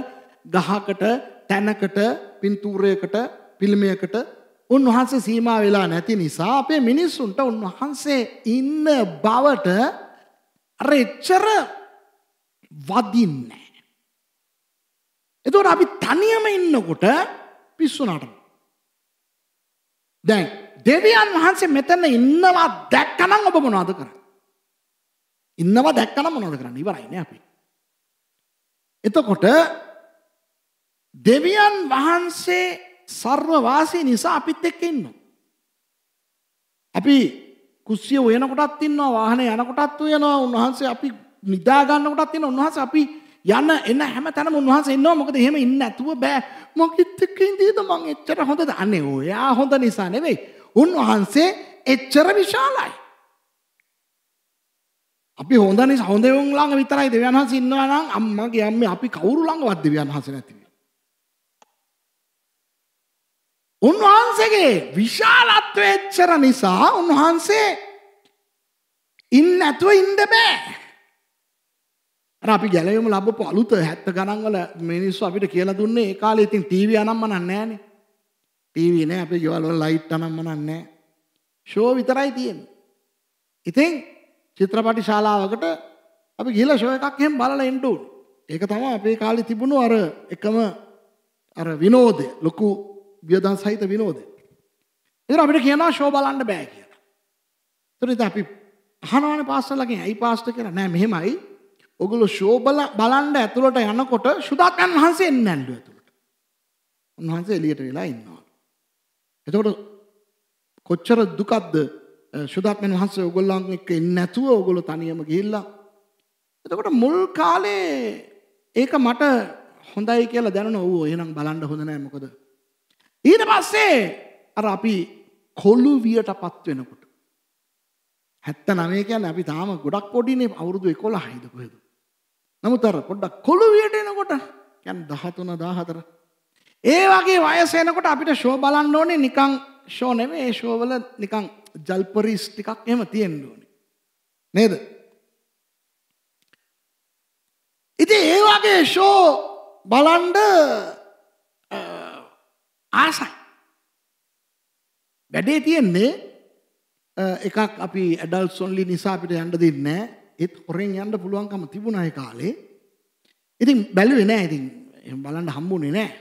ගහකට, තැනකට, පින්තූරයකට, පිළිමයකට උන්වහන්සේ සීමා වෙලා නැති නිසා අපේ මිනිස්සුන්ට උන්වහන්සේ ඉන්න බවට අර එච්චර වදින්නේ නැහැ. එතකොට අපි තනියම ඉන්නකොට පිස්සුනට. දැන් දෙවියන් වහන්සේ මෙතන ඉන්නවා දැක්කනම් ඔබ මොනවද කරන්නේ? ඉන්නවා දැක්කනම් මොනවද කරන්නේ? ඉවරයිනේ අපි. එතකොට දෙවියන් වහන්සේ සර්වවාසී නිසා අපිත් එක්ක ඉන්නවා. අපි කුස්සිය උයනකොටත් ඉන්නවා වාහනේ යනකොටත් උයනවා උන්වහන්සේ අපි නිදා ගන්නකොටත් ඉන්නවා උන්වහන්සේ අපි යන එන හැම තැනම උන්වහන්සේ ඉන්නවා මොකද එහෙම ඉන්න නැතුව බෑ මොකෙත් එක්ක ඉඳීද මං එච්චර හොඳද අනේ ඔයා හොඳ නිසා නෙවෙයි උන්වහන්සේ එච්චර විශාලයි අපි හොඳ නිසා හොඳ වුන් ළඟ විතරයි දෙවියන් වහන්සේ ඉන්නවා නම් අම්මගේ අම්මේ අපි කවුරු ළඟවත් දෙවියන් වහන්සේ නැති උන්වහන්සේගේ විශාලත්වය එච්චර නිසා උන්වහන්සේ ඉන්න නැතුව ඉන්න බෑ. අර අපි ගැලවෙම ලැබපු අලුත 70 ගණන් වල මිනිස්සු අපිට කියලා දුන්නේ ඒ කාලේ ඉතින් ටීවී අනම්මනක් නෑනේ. ටීවී නෑ අපේ ගෙවල් වල ලයිට් අනම්මනක් නෑ. ෂෝ විතරයි තියෙන්නේ. ඉතින් චිත්‍රපටි ශාලාවකට අපි ගිහලා ෂෝ එකක් එහෙම බලලා එන්න ඕනේ. ඒක තමයි අපේ කාලේ තිබුණු අර එකම අර විනෝදය ලොකු වියදන් සහිත විනෝදය. එතන අපිට කියනවා ෂෝ බලන්න බෑ කියලා. එතන ඉතින් අපි අහනවානේ පාස්ටර්ලගෙන් ඇයි පාස්ටර් කියලා නෑ මෙහෙමයි. ඔගොල්ලෝ ෂෝ බල බලන්න ඇතුළට යනකොට සුදාත්මන් වහන්සේ එන්නේ නැන්ඩු ඇතුළට. උන්වහන්සේ එළියට වෙලා ඉන්නවා. එතකොට කොච්චර දුකක්ද සුදාත්මන් වහන්සේ ඔයගොල්ලන් එක්ක ඉන්නේ නැතුව ඔයගොල්ලෝ තනියම ගිහිල්ලා. එතකොට මුල් කාලේ ඒක මට හොඳයි කියලා දැනන ඔව් එහෙනම් බලන්න හොඳ නෑ මොකද ඊට පස්සේ අර අපි කොල්ලු වියට පත් වෙනකොට. හැත්ත නමේ කියන්න අපි තාම ගොඩක් පොඩිනේ අවුරුදු එකොළ හයිද කොහෙද. නමුත් අර පොඩ්ඩක් කොළු වියට එනකොට යැන් දහතුන දාහතර. ඒ වගේ වයසයනකොට අපිට ශෝ බලන්න ඕනේ නිකං ෂෝ නෙමේ ඒ ශෝවල නිකං ජල්පරිස් ටිකක් එම තියෙන්න ඕනේ. නේද? ඉතින් ඒ වගේ ෂෝ බලන්ඩ ආසයි. වැඩේ තියෙන්නේ එකක් අපි ඇඩල් සොන්ලි නිසා අපිට යන්න දෙන්නේ ඒත් හොරෙන් යන්න පුළුවන්කම තිබුණා ඒ කාලේ. ඉතින් බැලුවේ නෑ ඉතින් එහෙම බලන්න හම්බුනේ නෑ.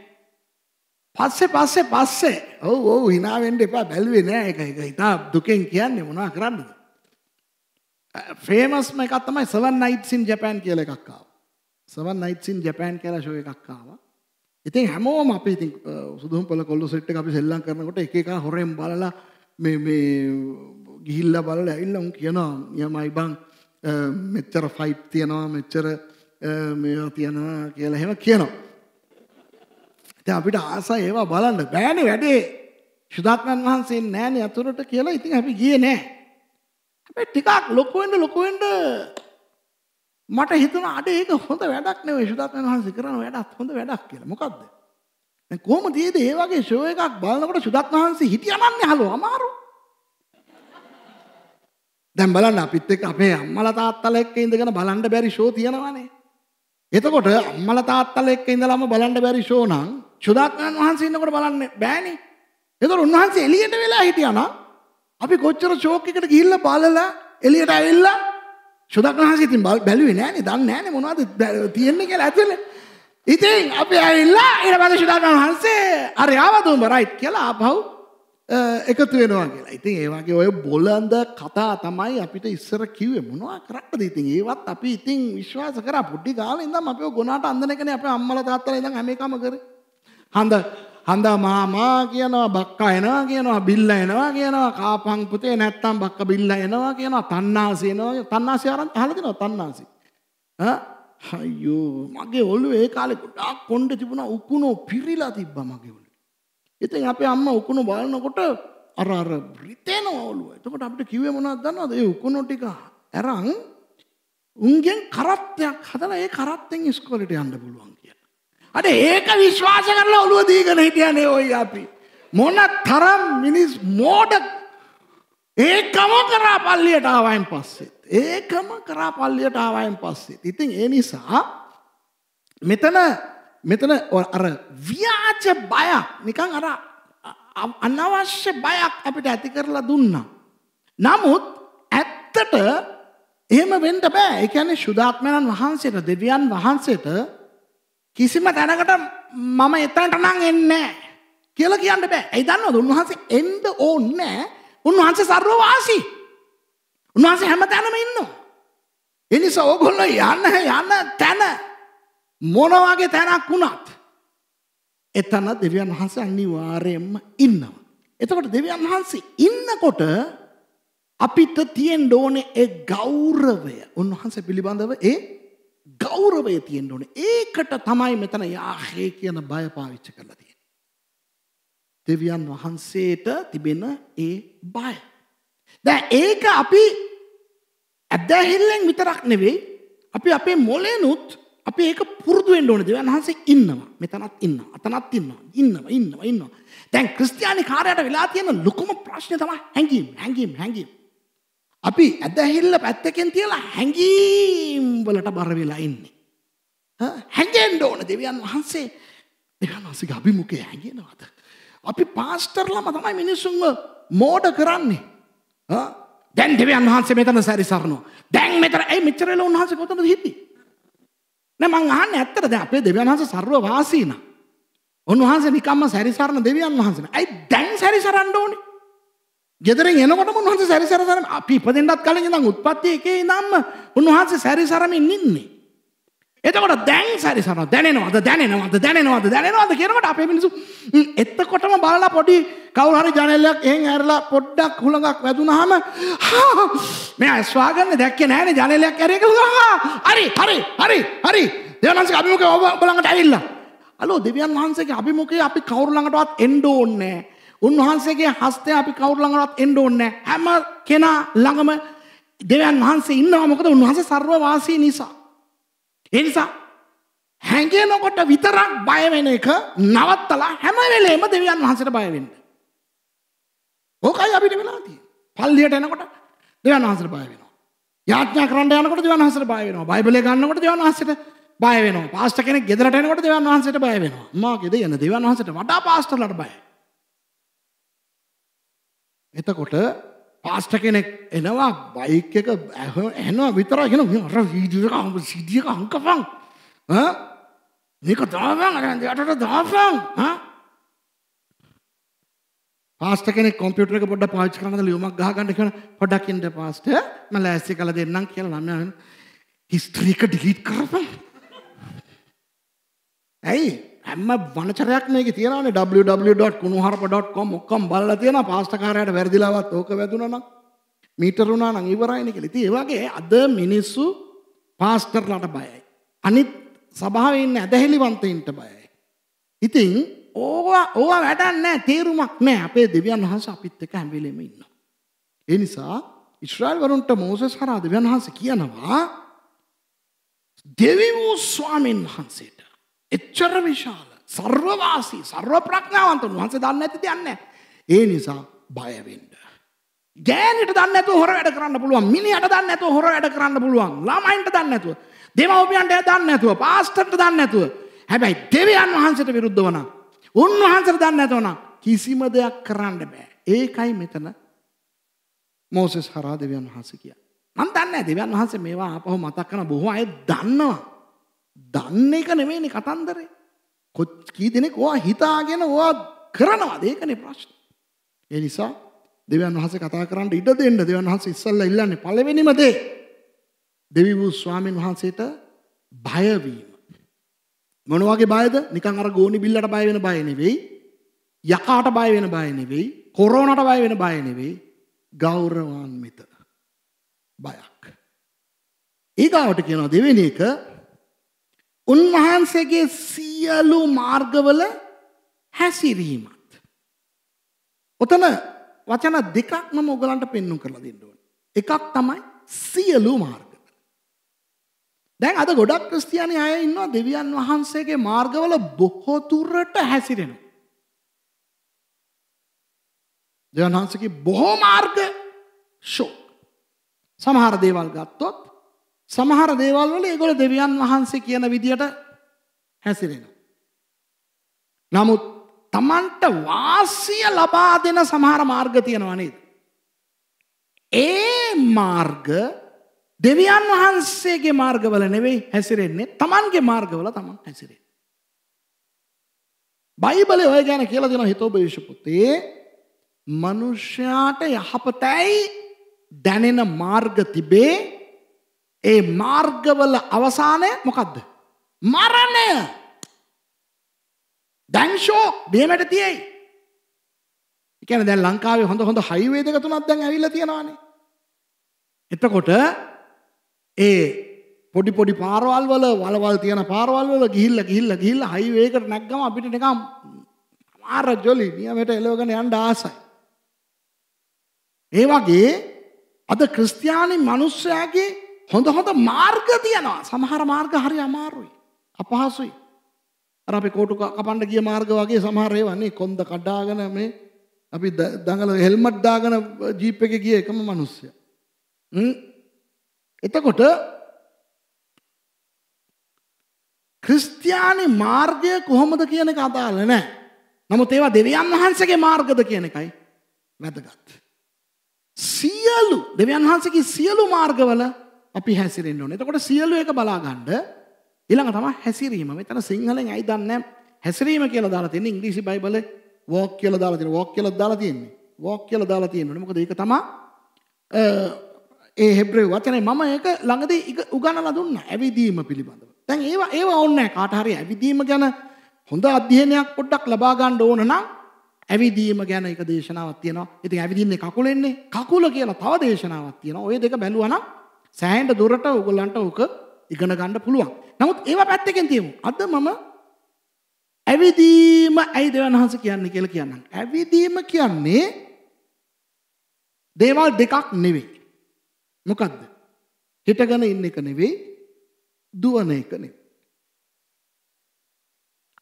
පස්සේ පස්සේ පස්සේ ඔව් ඔව් hina වෙන්න එපා බැලුවේ නෑ ඒක ඒක හිතා දුකෙන් කියන්නේ මොනවා කරන්නද? ෆේමස්ම එකක් තමයි Seven Nights in Japan කියලා එකක් ආවා. Seven Nights in Japan කියලා ෂෝ එකක් ආවා. ඉතින් හැමෝම අපි ඉතින් සුදුහම් පොළ කොල්ල සෙට් එක අපි සෙල්ලම් කරනකොට එක එක හොරෙන් බලලා මේ මේ ගිහිල්ලා බලලා ඇවිල්ලා උන් කියනවා නියමයි බං මෙච්චර ෆයිට් තියනවා මෙච්චර මේවා තියනවා කියලා එහෙම කියනවා. ඉතින් අපිට ආසයි ඒවා බලන්න බෑනේ වැඩේ. සුදාත්මන් වහන්සේ නෑනේ අතුරට කියලා ඉතින් අපි ගියේ නෑ. හැබැයි ටිකක් ලොකු වෙන්න ලොකු වෙන්න මට හිතන අඩ ඒක හොඳ වැඩක් නෙවෙයි සුදත්න වහන්සේ කරන වැඩක් හොඳ වැඩක් කියලා. මොකද්ද? දැන් කොහොමද ඊද ඒ වගේ ෂෝ එකක් බලනකොට සුදත්න වහන්සේ හිටියනන්නේ හලෝ අමාරු. දැන් බලන්න අපිත් එක්ක අපේ අම්මලා තාත්තලා එක්ක ඉඳගෙන බලන්න බැරි ෂෝ තියෙනවානේ. එතකොට අම්මලා තාත්තලා එක්ක ඉඳලාම බලන්න බැරි ෂෝ නම් සුදත්න වහන්සේ ඉන්නකොට බලන්න බෑනේ. එතකොට උන්වහන්සේ එළියට වෙලා හිටියානම් අපි කොච්චර ෂෝක් එකකට ගිහිල්ලා බලලා එළියට ඇවිල්ලා ශුදක්නහස ඉතින් බැලුවේ නෑනේ දන්නේ නෑනේ මොනවද තියෙන්නේ කියලා ඇතුලේ. ඉතින් අපි ඇවිල්ලා ඊට පස්සේ ශුදක්නහස වහන්සේ අර යාවතුම රයිට් කියලා ආපහු එකතු වෙනවා කියලා. ඉතින් ඒ වගේ ඔය බොළඳ කතා තමයි අපිට ඉස්සර කිව්වේ මොනවා කරන්නද ඉතින් ඒවත් අපි ඉතින් විශ්වාස කරා පොඩි කාලේ ඉඳන් අපිව ගොනාට අන්දන එකනේ අපේ අම්මලා තාත්තලා ඉඳන් හැම එකම කරේ. හන්ද හඳ මාමා කියනවා බක්ක එනවා කියනවා බිල්ල එනවා කියනවා කාපං පුතේ නැත්තම් බක්ක බිල්ල එනවා කියනවා තණ්හාසි එනවා තණ්හාසි ආරන් අහලා දෙනවා තණ්හාසි ඈ අයියෝ මගේ ඔළුවේ ඒ කාලේ ගොඩාක් කොණ්ඩ තිබුණා උකුණෝ පිරිලා තිබ්බා මගේ ඔළුවේ ඉතින් අපේ අම්මා උකුණෝ බලනකොට අර අර රිතෙනවා ඔළුව එතකොට අපිට කිව්වේ මොනවද දන්නවද ඒ උකුණෝ ටික අරන් උන්ගෙන් කරත්තයක් හදලා ඒ කරත්තෙන් ඉස්කෝලේට යන්න පුළුවන් අද ඒක විශ්වාස කරලා ඔළුව දීගෙන හිටියනේ ඔය අපි. මොන තරම් මිනිස් මෝඩ ඒකම කරා පල්ලියට ආවයින් පස්සෙත්. ඒකම කරා පල්ලියට ආවයින් පස්සෙත්. ඉතින් ඒ නිසා මෙතන මෙතන අර ව්‍යාජ බය නිකන් අර අනවශ්‍ය බයක් අපිට ඇති කරලා දුන්නා. නමුත් ඇත්තට එහෙම වෙන්න බෑ. ඒ කියන්නේ සුදාත්මයන් වහන්සේට දෙවියන් වහන්සේට කිසිම තැනකට මම එතනට නම් එන්නේ කියලා කියන්න බෑ. ඇයි දන්නවද? උන්වහන්සේ එන්න ඕනේ උන්වහන්සේ ਸਰවවාසී. උන්වහන්සේ හැමතැනම ඉන්නවා. ඒ නිසා ඕගොල්ලෝ යන්න යන තැන මොන වගේ තැනක් වුණත් එතන දෙවියන් වහන්සේ අනිවාර්යයෙන්ම ඉන්නවා. එතකොට දෙවියන් වහන්සේ ඉන්නකොට අපිට තියෙන්න ඕනේ ඒ ගෞරවය. උන්වහන්සේ පිළිබඳව ඒ ගෞරවය තියෙන්න ඕනේ. ඒකට තමයි මෙතන යාහේ කියන බය පාවිච්චි කරලා තියෙන්නේ. දෙවියන් වහන්සේට තිබෙන ඒ බය. දැන් ඒක අපි අත්දැහිල්ලෙන් විතරක් නෙවෙයි අපි අපේ මොලේනුත් අපි ඒක පුරුදු වෙන්න ඕනේ. දෙවියන් වහන්සේ ඉන්නවා. මෙතනත් ඉන්නවා. අතනත් ඉන්නවා. ඉන්නවා, ඉන්නවා, ඉන්නවා. දැන් ක්‍රිස්තියානි කාර්යයට වෙලා තියෙන ලොකුම ප්‍රශ්නේ තමයි හැංගීම, හැංගීම, හැංගීම. අපි ඇදහිල්ල පැත්තකෙන් තියලා හැඟීම් වලට බර වෙලා ඉන්නේ. හැඟෙන්න ඕන දෙවියන් වහන්සේ දෙවියන් වහන්සේගේ අභිමුඛය හැඟෙනවද? අපි පාස්ටර්ලම තමයි මිනිසුන්ව මෝඩ කරන්නේ. දැන් දෙවියන් වහන්සේ මෙතන සැරිසරනවා. දැන් මෙතන ඒ මෙච්චර වෙලා උන්වහන්සේ කොතනද හිටියේ? නෑ මං අහන්නේ ඇත්තට දැන් අපේ දෙවියන් වහන්සේ ਸਰව වාසීනා. උන්වහන්සේ නිකම්ම සැරිසරන දෙවියන් වහන්සේ නෑ. ඇයි දැන් සැරිසරන්න ඕනේ? ගෙදර එනකොටම උන්වහන්සේ සැරිසරසරම අපි ඉපදෙන්නත් කලින් ඉඳන් උත්පත්ති එකේ ඉඳන්ම උන්වහන්සේ සැරිසරමින් ඉන්නේ. එතකොට දැන් සැරිසරනවා දැනෙනවද දැනෙනවද දැනෙනවද දැනෙනවද කියනකොට අපේ මිනිස්සු එතකොටම බලලා පොඩි කවුරු හරි ජනෙල්ලක් එහෙන් ඇරලා පොඩ්ඩක් හුළඟක් වැදුනහම මෙයා ඇස්වාගන්නේ දැක්කේ නැහැනේ ජනෙල්ලක් ඇරේ කියලා. හරි හරි හරි හරි දෙවියන්ගේ අභිමුඛය ඔබ ළඟට ඇවිල්ලා. අලෝ දෙවියන් වහන්සේගේ අභිමුඛය අපි කවුරු ළඟටවත් එන්න ඕනේ නැහැ. උන්වහන්සේගේ හස්තය අපි කවුරු ළඟවත් එන්න ඕනේ හැම කෙනා ළඟම දෙවියන් වහන්සේ ඉන්නවා මොකද උන්වහන්සේ ਸਰවවාසී නිසා. ඒ නිසා හැංගෙනකොට විතරක් බය වෙන එක නවත්තලා හැම වෙලේම දෙවියන් වහන්සේට බය වෙන්න. ඕකයි අපිට වෙලා තියෙන්නේ. පල්ලියට එනකොට දෙවියන් වහන්සේට බය වෙනවා. යාඥා කරන්න යනකොට දෙවියන් වහන්සේට බය වෙනවා. බයිබලය ගන්නකොට දෙවියන් වහන්සේට බය වෙනවා. පාස්ටර් කෙනෙක් ගෙදරට එනකොට දෙවියන් වහන්සේට බය වෙනවා. මාගේ දෙයන දෙවියන් වහන්සේට වඩා පාස්ටර්ලාට බයයි. එතකොට පාස්ට කෙනෙක් එනවා බයික් එක ඇහනවා විතර ගෙන අර වීඩියක හම සිදියක අංකපං මේක දාවන් අරයටට දාපං පාස්ට කෙනෙ කොම්පියුටර එක පොඩ්ඩ පාච් කරන ලියුමක් ගහගන්න කියන පොඩ්ඩක්ින්ට පාස්ට ම ලෑස්සි කළ දෙන්නම් කියලා නම හිස්ත්‍රීක ඩිලීට් කරප ඇයි හැම වනචරයක් මේක තියෙනවානේ www.kunuharpa.com ඔක්කොම බලලා තියෙනවා පාස්ටකාරයාට වැරදිලාවත් ඕක වැදුනා නම් මීටර් වුණා නම් ඉවරයිනේ කියලා. ඉතින් ඒ වගේ අද මිනිස්සු පාස්ටර්ලට බයයි. අනිත් සභාවේ ඉන්න ඇදහිලිවන්තයින්ට බයයි. ඉතින් ඕවා ඕවා වැඩක් නැහැ තේරුමක් නැහැ. අපේ දෙවියන් වහන්සේ අපිත් එක්ක හැම වෙලෙම ඉන්නවා. ඒ නිසා ඉස්රායල් වරුන්ට මෝසෙස් හරහා දෙවියන් වහන්සේ කියනවා දෙවිවෝ ස්වාමීන් වහන්සේට එච්චර විශාල සර්වවාසී සර්ව ප්‍රඥාවන්තුන් වහන්සේ දන්නේ නැති දෙයක් නැහැ. ඒ නිසා බය වෙන්න. ගෑනිට දන්නේ නැතුව හොර වැඩ කරන්න පුළුවන්. මිනිහට දන්නේ නැතුව හොර වැඩ කරන්න පුළුවන්. ළමයින්ට දන්නේ නැතුව. දෙමව්පියන්ට දන්නේ නැතුව. පාස්ටර්ට දන්නේ නැතුව. හැබැයි දෙවියන් වහන්සේට විරුද්ධව නම් උන්වහන්සේට දන්නේ නැතුව නම් කිසිම දෙයක් කරන්න බෑ. ඒකයි මෙතන මෝසෙස් හරහා දෙවියන් වහන්සේ කියන්නේ. මම දන්නේ නැහැ දෙවියන් වහන්සේ මේවා ආපහු මතක් කරන බොහෝ අය දන්නවා. දන්න එක නෙමෙයිනේ කතන්දරේ. කොච්චි දෙනෙක් ඕවා හිතාගෙන ඕවා කරනවාද? ඒකනේ ප්‍රශ්නේ. ඒ නිසා දෙවියන් වහන්සේ කතා කරන්න ඉඩ දෙන්න දෙවියන් වහන්සේ ඉස්සල්ලා ඉල්ලන්නේ පළවෙනිම දේ දෙවි වූ ස්වාමින් වහන්සේට බය වීම. මොන වගේ බයද? නිකන් අර ගෝනි බිල්ලට බය වෙන බය නෙවෙයි. යකාට බය වෙන බය නෙවෙයි. කොරෝනට බය වෙන බය නෙවෙයි. ගෞරවාන්විත බයක්. ඊගාවට කියනවා දෙවෙනි එක උන්වහන්සේගේ සියලු මාර්ගවල හැසිරීමත්. ඔතන වචන දෙකක් මම ඔගලන්ට පෙන්නුම් කරලා දෙන්න ඕනේ. එකක් තමයි සියලු මාර්ග. දැන් අද ගොඩක් ක්‍රිස්තියානි අය ඉන්නවා දෙවියන් වහන්සේගේ මාර්ගවල බොහෝ දුරට හැසිරෙනවා. දෙවියන් වහන්සේගේ බොහෝ මාර්ග ෂෝ. සමහර දේවල් ගත්තොත් සමහර දේවල් වල ඒගොල්ල දෙවියන් වහන්සේ කියන විදියට හැසිරෙනවා. නමුත් Tamanට වාසිය ලබා දෙන සමහර මාර්ග තියෙනවා නේද? ඒ මාර්ග දෙවියන් වහන්සේගේ මාර්ගවල නෙවෙයි හැසිරෙන්නේ Tamanගේ මාර්ගවල Taman හැසිරෙන්නේ. බයිබලේ ඔය ගැන කියලා දෙනවා හිතෝපදේශ පොතේ මනුෂ්‍යයාට යහපතයි දැනෙන මාර්ග තිබේ ඒ මාර්ගවල අවසානය මොකක්ද. මරණය දැංශෝ බේමට තියෙයි. එකන දැන් ලංකාවේ හොඳ හොඳ හයිවේදක තුනත් දැන් ඇවිල්ල තියෙනවානේ. එතකොට ඒ පොඩි පොඩි පාරවල් වල වලවල් තියෙන පාරවල් වල ගිහිල්ලා ගිහිල්ලා ගිහිල්ලා හයිවේකට නැග්ගම අපිට නිකම් මාර ජොලි නියමයට එලවගෙන යන්න ආසයි. ඒ වගේ අද ක්‍රිස්තියානි මිනිස්සයාගේ හොඳ හොඳ මාර්ග තියනවා සමහර මාර්ග හරි අමාරුයි. අපහසුයි. අර අපි කෝටු කපන්න ගිය මාර්ග වගේ සමහර ඒවානේ කොන්ද කඩාගෙන මේ අපි දඟල හෙල්මට් දාගෙන ජීප් එකේ ගිය එකම මිනිස්සයා. එතකොට ක්‍රිස්තියානි මාර්ගය කොහොමද කියන එක අදාළ නැහැ. නමුත් ඒවා දෙවියන් වහන්සේගේ මාර්ගද කියන එකයි වැදගත්. සියලු දෙවියන් වහන්සේගේ සියලු මාර්ගවල අපි හැසිරෙන්න ඕනේ. එතකොට සියලු එක බලා ගන්න ඊළඟ තමයි හැසිරීම. මෙතන සිංහලෙන් ඇයි දන්නේ හැසිරීම කියලා දාලා තියෙන්නේ ඉංග්‍රීසි බයිබලේ walk කියලා දාලා තියෙනවා. walk කියලා දාලා තියෙන්නේ. walk කියලා දාලා තියෙන්නේ. මොකද ඒක තමයි ඒ හෙබ්‍රේව වචනේ මම ඒක ළඟදී උගන්වලා දුන්නා. ඇවිදීම පිළිබඳව. දැන් ඒවා ඒවා ඕනේ නැහැ. කාට හරි ඇවිදීම ගැන හොඳ අධ්‍යයනයක් පොඩ්ඩක් ලබා ගන්න ඕන නම් ඇවිදීම ගැන එක දේශනාවක් තියෙනවා. ඉතින් ඇවිදින්නේ කකුලෙන්නේ. කකුල කියලා තව දේශනාවක් තියෙනවා. ওই දෙක බැලුවා නම් සෑහන්ට දුරට ඔගොල්ලන්ට ඕක ඉගෙන ගන්න පුළුවන්. නමුත් ඒවා පැත්තකින් තියමු. අද මම ඇවිදීම ඇයි දෙවන් වහන්ස කියන්නේ කියලා කියන්නම්. ඇවිදීම කියන්නේ දේවල් දෙකක් නෙවෙයි. මොකද්ද? හිටගෙන ඉන්න එක නෙවෙයි, දුවන එක නෙවෙයි.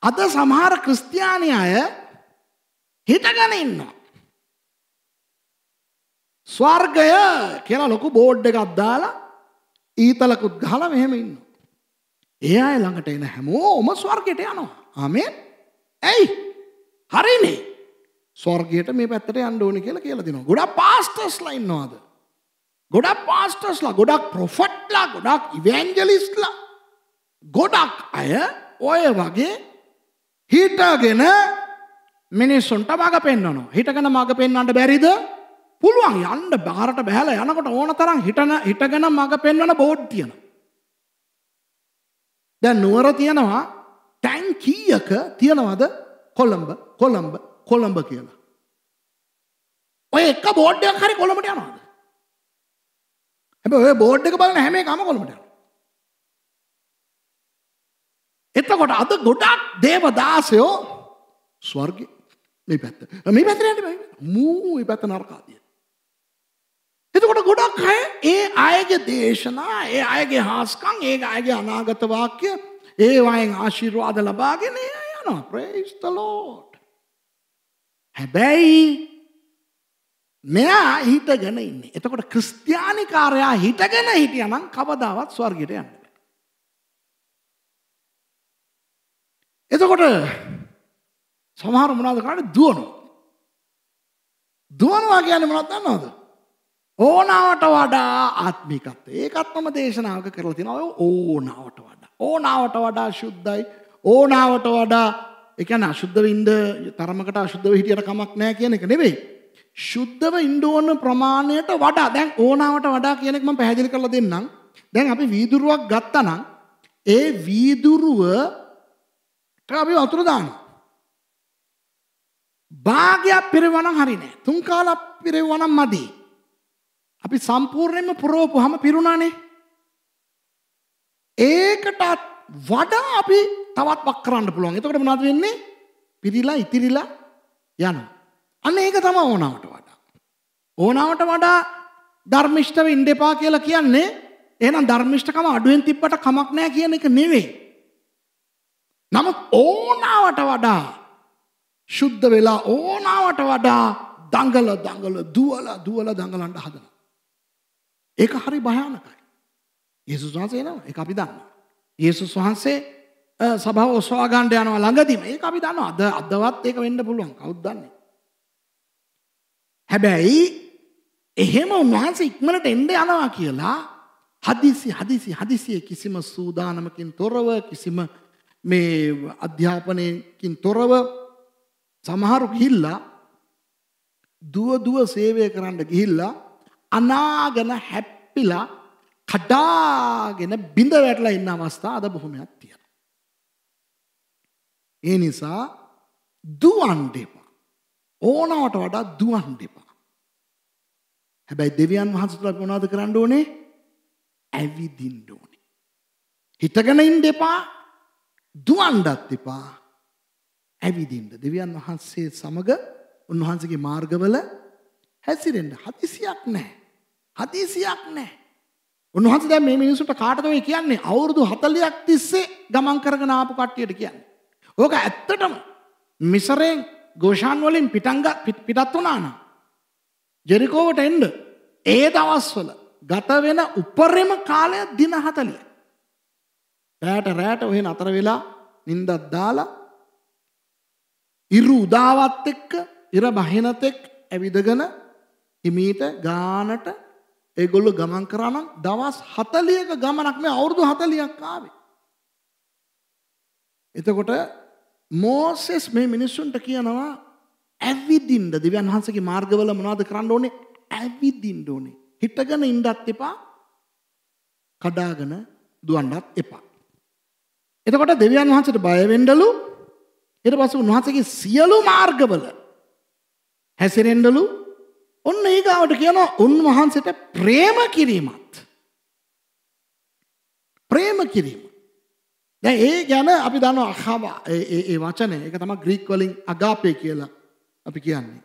අද සමහර ක්‍රිස්තියානි අය හිටගෙන ඉන්නවා. ස්වර්ගය කියලා ලොකු බෝඩ් එකක් දාලා ඊතලකුත් ගහලා මෙහෙම ඉන්නවා. ඒ අය ළඟට එන හැමෝම ස්වර්ගයට යනවා. ආමෙන්. ඇයි? හරිනේ. ස්වර්ගයට මේ පැත්තට යන්න ඕනේ කියලා කියලා දෙනවා. ගොඩක් පාස්ටර්ස්ලා ඉන්නවාද? ගොඩක් පාස්ටර්ස්ලා, ගොඩක් ප්‍රොෆට්ලා, ගොඩක් ඉවැන්ජලිස්ට්ලා. ගොඩක් අය ඔය වගේ හිටගෙන මිනිස්සුන්ට මඟ පෙන්වනවා. හිටගෙන මඟ පෙන්වන්න බැරිද? පුළුවන් යන්න බාරට බැහල යනකොට ඕන තරම් හිටන හිටගෙන මඟ පෙන්වන බෝඩ් තියෙනවා. දැන් නුවර තියෙනවා ටැන් කීයක තියෙනවද කොළඹ කොළඹ කොළඹ කියලා. ඔය එක බෝඩ් එකක් හරි කොළඹට යනවාද? හැබැයි ඔය බෝඩ් එක බලන හැම එකම කොළඹට යනවා. එතකොට අද ගොඩක් දේවදාසයෝ ස්වර්ගේ මේ පැත්ත. මේ පැත්තට යන්න බෑ. මූ මේ පැත්ත නරකාදී. එතකොට ගොඩක් අය ඒ අයගේ දේශනා ඒ අයගේ හාස්කං ඒ අයගේ අනාගතවාක්‍ය ඒ අයෙන් ආශිර්වාද ලබාගෙන යන ප්‍රේස්තලෝට්. හැබැයි මෙයා හිතගෙන ඉන්නේ. එතකොට ක්‍රිස්තියානිකාරයා හිතගෙන හිටිය නම් කවදාවත් ස්වර්ගයට යන්න. එතකොට සමහර මොනවද කරන්නේ දුවනවා. දුවනවා කියන්නේ මොනවද දන්නවද? ඕනාවට වඩා ආත්මිකත්ව. ඒකත් මම දේශනාවක කරලා තියෙනවා. ඔය ඕනාවට වඩා. ඕනාවට වඩා සුද්ධයි. ඕනාවට වඩා ඒ කියන්නේ අසුද්ධව ඉන්න තරමකට අසුද්ධව හිටියට කමක් නැහැ කියන එක නෙවෙයි. සුද්ධව ඉන්න ඕන ප්‍රමාණයට වඩා දැන් ඕනාවට වඩා කියන එක මම පැහැදිලි කරලා දෙන්නම්. දැන් අපි වීදුරුවක් ගත්තා නම් ඒ වීදුරුව අපි වතුර දානවා. භාගයක් පිරෙවනම් හරිනේ. තුන් කාලක් පිරෙවනම් මදි. අපි සම්පූර්ණයෙන්ම පුරවපුවාම පිරුණානේ. ඒකටත් වඩා අපි තවත් වක් කරන්න පුළුවන්. එතකොට මොනවද වෙන්නේ? පිරිලා ඉතිරිලා යනවා. අන්න ඒක තමයි ඕනාවට වඩා. ඕනාවට වඩා ධර්මිෂ්ඨව ඉන්න එපා කියලා කියන්නේ එහෙනම් ධර්මිෂ්ඨකම අඩුවෙන් තිබ්බට කමක් නැහැ කියන එක නෙවෙයි. නමුත් ඕනාවට වඩා සුද්ධ වෙලා ඕනාවට වඩා දඟල දඟල දුවලා දුවලා දඟලන්න හදනවා. ඒක හරි භයානකයි. යේසුස් වහන්සේ එනවා. ඒක අපි දන්නවා. යේසුස් වහන්සේ සභාව ඔසවා ගන්න යනවා ළඟදීම. ඒක අපි දන්නවා. අද අදවත් ඒක වෙන්න පුළුවන්. කවුද දන්නේ? හැබැයි එහෙම උන්වහන්සේ ඉක්මනට එන්න යනවා කියලා හදිසි හදිසි හදිසියේ කිසිම සූදානමකින් තොරව කිසිම මේ අධ්‍යාපනයකින් තොරව සමහරු ගිහිල්ලා දුව දුව සේවය කරන්න ගිහිල්ලා අනාගෙන හැප්පිලා කඩාගෙන බිඳ වැටලා ඉන්න අවස්ථා අද බොහොමයක් තියෙනවා. ඒ නිසා දුවන් දෙපා. ඕනවට වඩා දුවන් දෙපා. හැබැයි දෙවියන් වහන්සේට මොනවද කරන්න ඕනේ? ඇවිදින්න ඕනේ. හිතගෙන ඉන්න එපා. දුවන්නත් එපා. ඇවිදින්න. දෙවියන් වහන්සේ සමග උන්වහන්සේගේ මාර්ගවල හැසිරෙන්න හදිසියක් නැහැ. හදිසියක් නැහැ. උන්වහන්සේ දැන් මේ මිනිසුන්ට කාටද ඔය කියන්නේ? අවුරුදු 40ක් තිස්සේ ගමන් කරගෙන ආපු කට්ටියට කියන්නේ. ඕක ඇත්තටම මිසරෙන් ගෝෂාන් වලින් පිටංග පිටත් වුණා නම් ජෙරිකෝවට එන්න ඒ දවස්වල ගත වෙන උපරිම කාලය දින 40. රැට රැට ඔහෙ නතර වෙලා නිින්දක් දාලා ඉරු උදාවත් එක්ක ඉර බහිනතෙක් ඇවිදගෙන හිමීට ගානට ඒගොල්ලෝ ගමන් කරා නම් දවස් 40ක ගමනක් මේ අවුරුදු 40ක් ආවේ. එතකොට මෝසෙස් මේ මිනිස්සුන්ට කියනවා ඇවිදින්න දෙවියන් වහන්සේගේ මාර්ගවල මොනවද කරන්න ඕනේ? ඇවිදින්න ඕනේ. හිටගෙන ඉන්නත් එපා. කඩාගෙන දුවන්නත් එපා. එතකොට දෙවියන් වහන්සේට බය වෙන්නලු ඊට පස්සේ උන්වහන්සේගේ සියලු මාර්ගවල හැසිරෙන්නලු ඔන්න ඒගාවට කියනවා උන්වහන්සේට ප්‍රේම කිරීමත්. ප්‍රේම කිරීම. දැ ඒ ගැන අපි දන්න අහවා ඒ වචනය එක තම ග්‍රීක් වලින් අගාපය කියලා අපි කියන්නේ.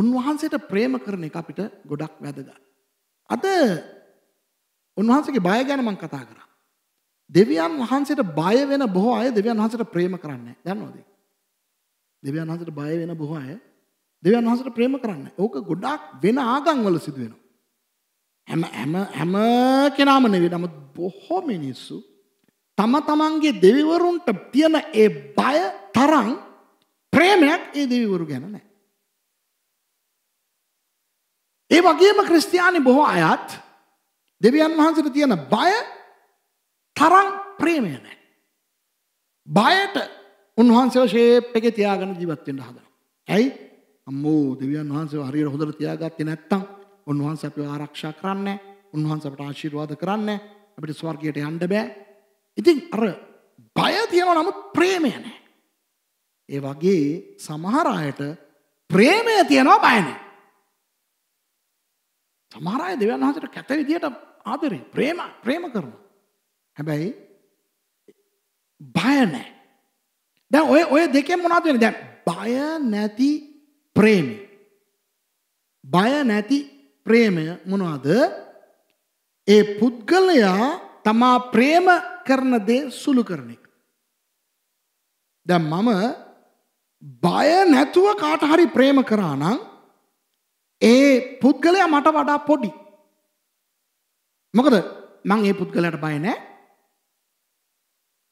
උන්වහන්සේට ප්‍රේම කරන එක අපිට ගොඩක් වැදග. අද උන්වහන්සගේ බය ගැනමං කතා කර. දෙවියන් වහන්සේට බය වෙන බොහෝ අය දෙවියන් වහන්සට ප්‍රේම කරන්න යන්නෝද. දෙවියන් වහන්සට බය වෙන බොහෝ අය දෙවියන් වහන්සේට ප්‍රේම කරන්න. ඕක ගොඩාක් වෙන ආගම්වල සිදු වෙනවා. හැම හැම හැම කෙනාම නෙවෙයි. නමුත් බොහෝ මිනිස්සු තම තමන්ගේ දෙවිවරුන්ට තියෙන ඒ බය තරම් ප්‍රේමයක් ඒ දෙවිවරු ගැන නැහැ. ඒ වගේම ක්‍රිස්තියානි බොහෝ අයත් දෙවියන් වහන්සේට තියෙන බය තරම් ප්‍රේමය නැහැ. බයට උන්වහන්සේව ෂේප් එකේ තියාගෙන ජීවත් වෙන්න හදනවා. ඇයි? අම්මෝ දෙවියන් වහන්සේ හරියට හොඳට තියාගත්තේ නැත්තම් උන්වහන්සේ අපිව ආරක්ෂා කරන්නේ උන්වහන්සේ අපට ආශිර්වාද කරන්නේ අපිට ස්වර්ගයට යන්න බෑ ඉතින් අර බය තියෙනවා නමුත් ප්‍රේමය නැහැ ඒ වගේ සමහර අයට ප්‍රේමය තියෙනවා බය නැහැ සමහර අය දෙවියන් වහන්සේට කැත විදියට ආදරේ ප්‍රේම ප්‍රේම කරනවා හැබැයි බය නැහැ දැන් ඔය ඔය දෙකෙන් මොනවද වෙන්නේ දැන් බය නැති ප්‍රේමය. බය නැති ප්‍රේමය මොනවාද? ඒ පුද්ගලයා තමා ප්‍රේම කරන දේ සුළු කරන එක. දැන් මම බය නැතුව කාට හරි ප්‍රේම කරා නම් ඒ පුද්ගලයා මට වඩා පොඩි. මොකද මං ඒ පුද්ගලයාට බය නැහැ.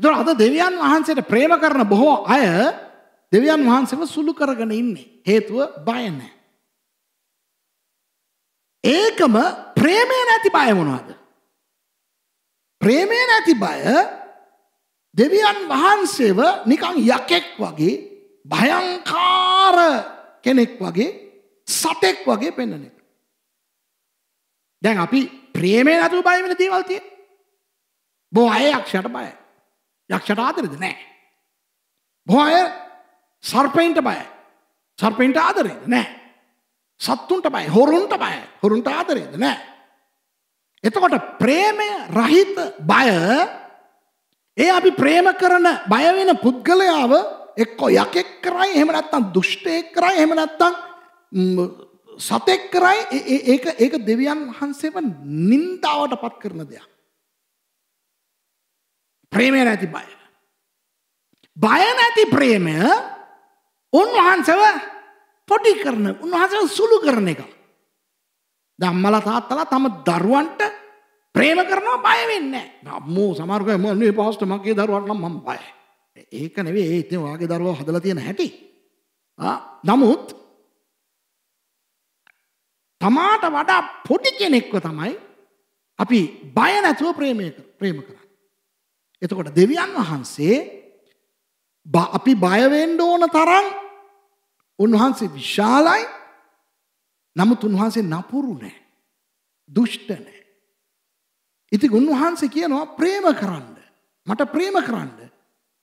ඒතර අද දෙවියන් වහන්සේට ප්‍රේම කරන බොහෝ අය දෙවියන් වහන්සේව සුළු කරගෙන ඉන්නේ. හේතුව බය නැහැ. ඒකම ප්‍රේමය නැති බය මොනවද? ප්‍රේමය නැති බය දෙවියන් වහන්සේව නිකන් යකෙක් වගේ භයංකාර කෙනෙක් වගේ සතෙක් වගේ පෙන්වන එක. දැන් අපි ප්‍රේමය නැතුව බය වෙන දේවල් තියෙන. බොහෝ අය යක්ෂයට බයයි. යක්ෂට ආදරෙද නැහැ. බොහෝ අය සර්පයින්ට බයයි. සර්පයින්ට ආදරේද නෑ. සත්තුන්ට බයයි. හොරුන්ට බයයි. හොරුන්ට ආදරේද නෑ. එතකොට ප්‍රේමය රහිත බය ඒ අපි ප්‍රේම කරන බය වෙන පුද්ගලයාව එක්කෝ යකෙක් කරයි එහෙම නැත්නම් දුෂ්ටයෙක් කරයි එහෙම නැත්නම් සතෙක් කරයි ඒක ඒක දෙවියන් වහන්සේව නින්දාවට පත් කරන දෙයක්. ප්‍රේමය නැති බය. බය නැති ප්‍රේමය උන්වහන්සව පොඩි කරන උන්වහන්සව සුළු කරන එක. දම්මල තාත්තලා තම දරුවන්ට ප්‍රේම කරනවා බය වෙන්නේ අම්මෝ සමහරකම මන්නේ පහස්ට මගේ දරුවන්ට නම් මම බයයි. ඒක නෙවෙයි ඒ ඉතින් ඔයාගේ දරුවා හදලා තියෙන හැටි. නමුත් තමාට වඩා පොඩි කෙනෙක්ව තමයි අපි බය නැතුව ප්‍රේමය ප්‍රේම කරන්නේ. එතකොට දෙවියන් වහන්සේ අපි බය වෙන්න ඕන තරම් උන්වහන්සේ විශාලයි නමුත් උන්වහන්සේ නපුරු නෑ. දුෂ්ට නෑ. ඉතින් උන්වහන්සේ කියනවා ප්‍රේම කරන්න. මට ප්‍රේම කරන්න.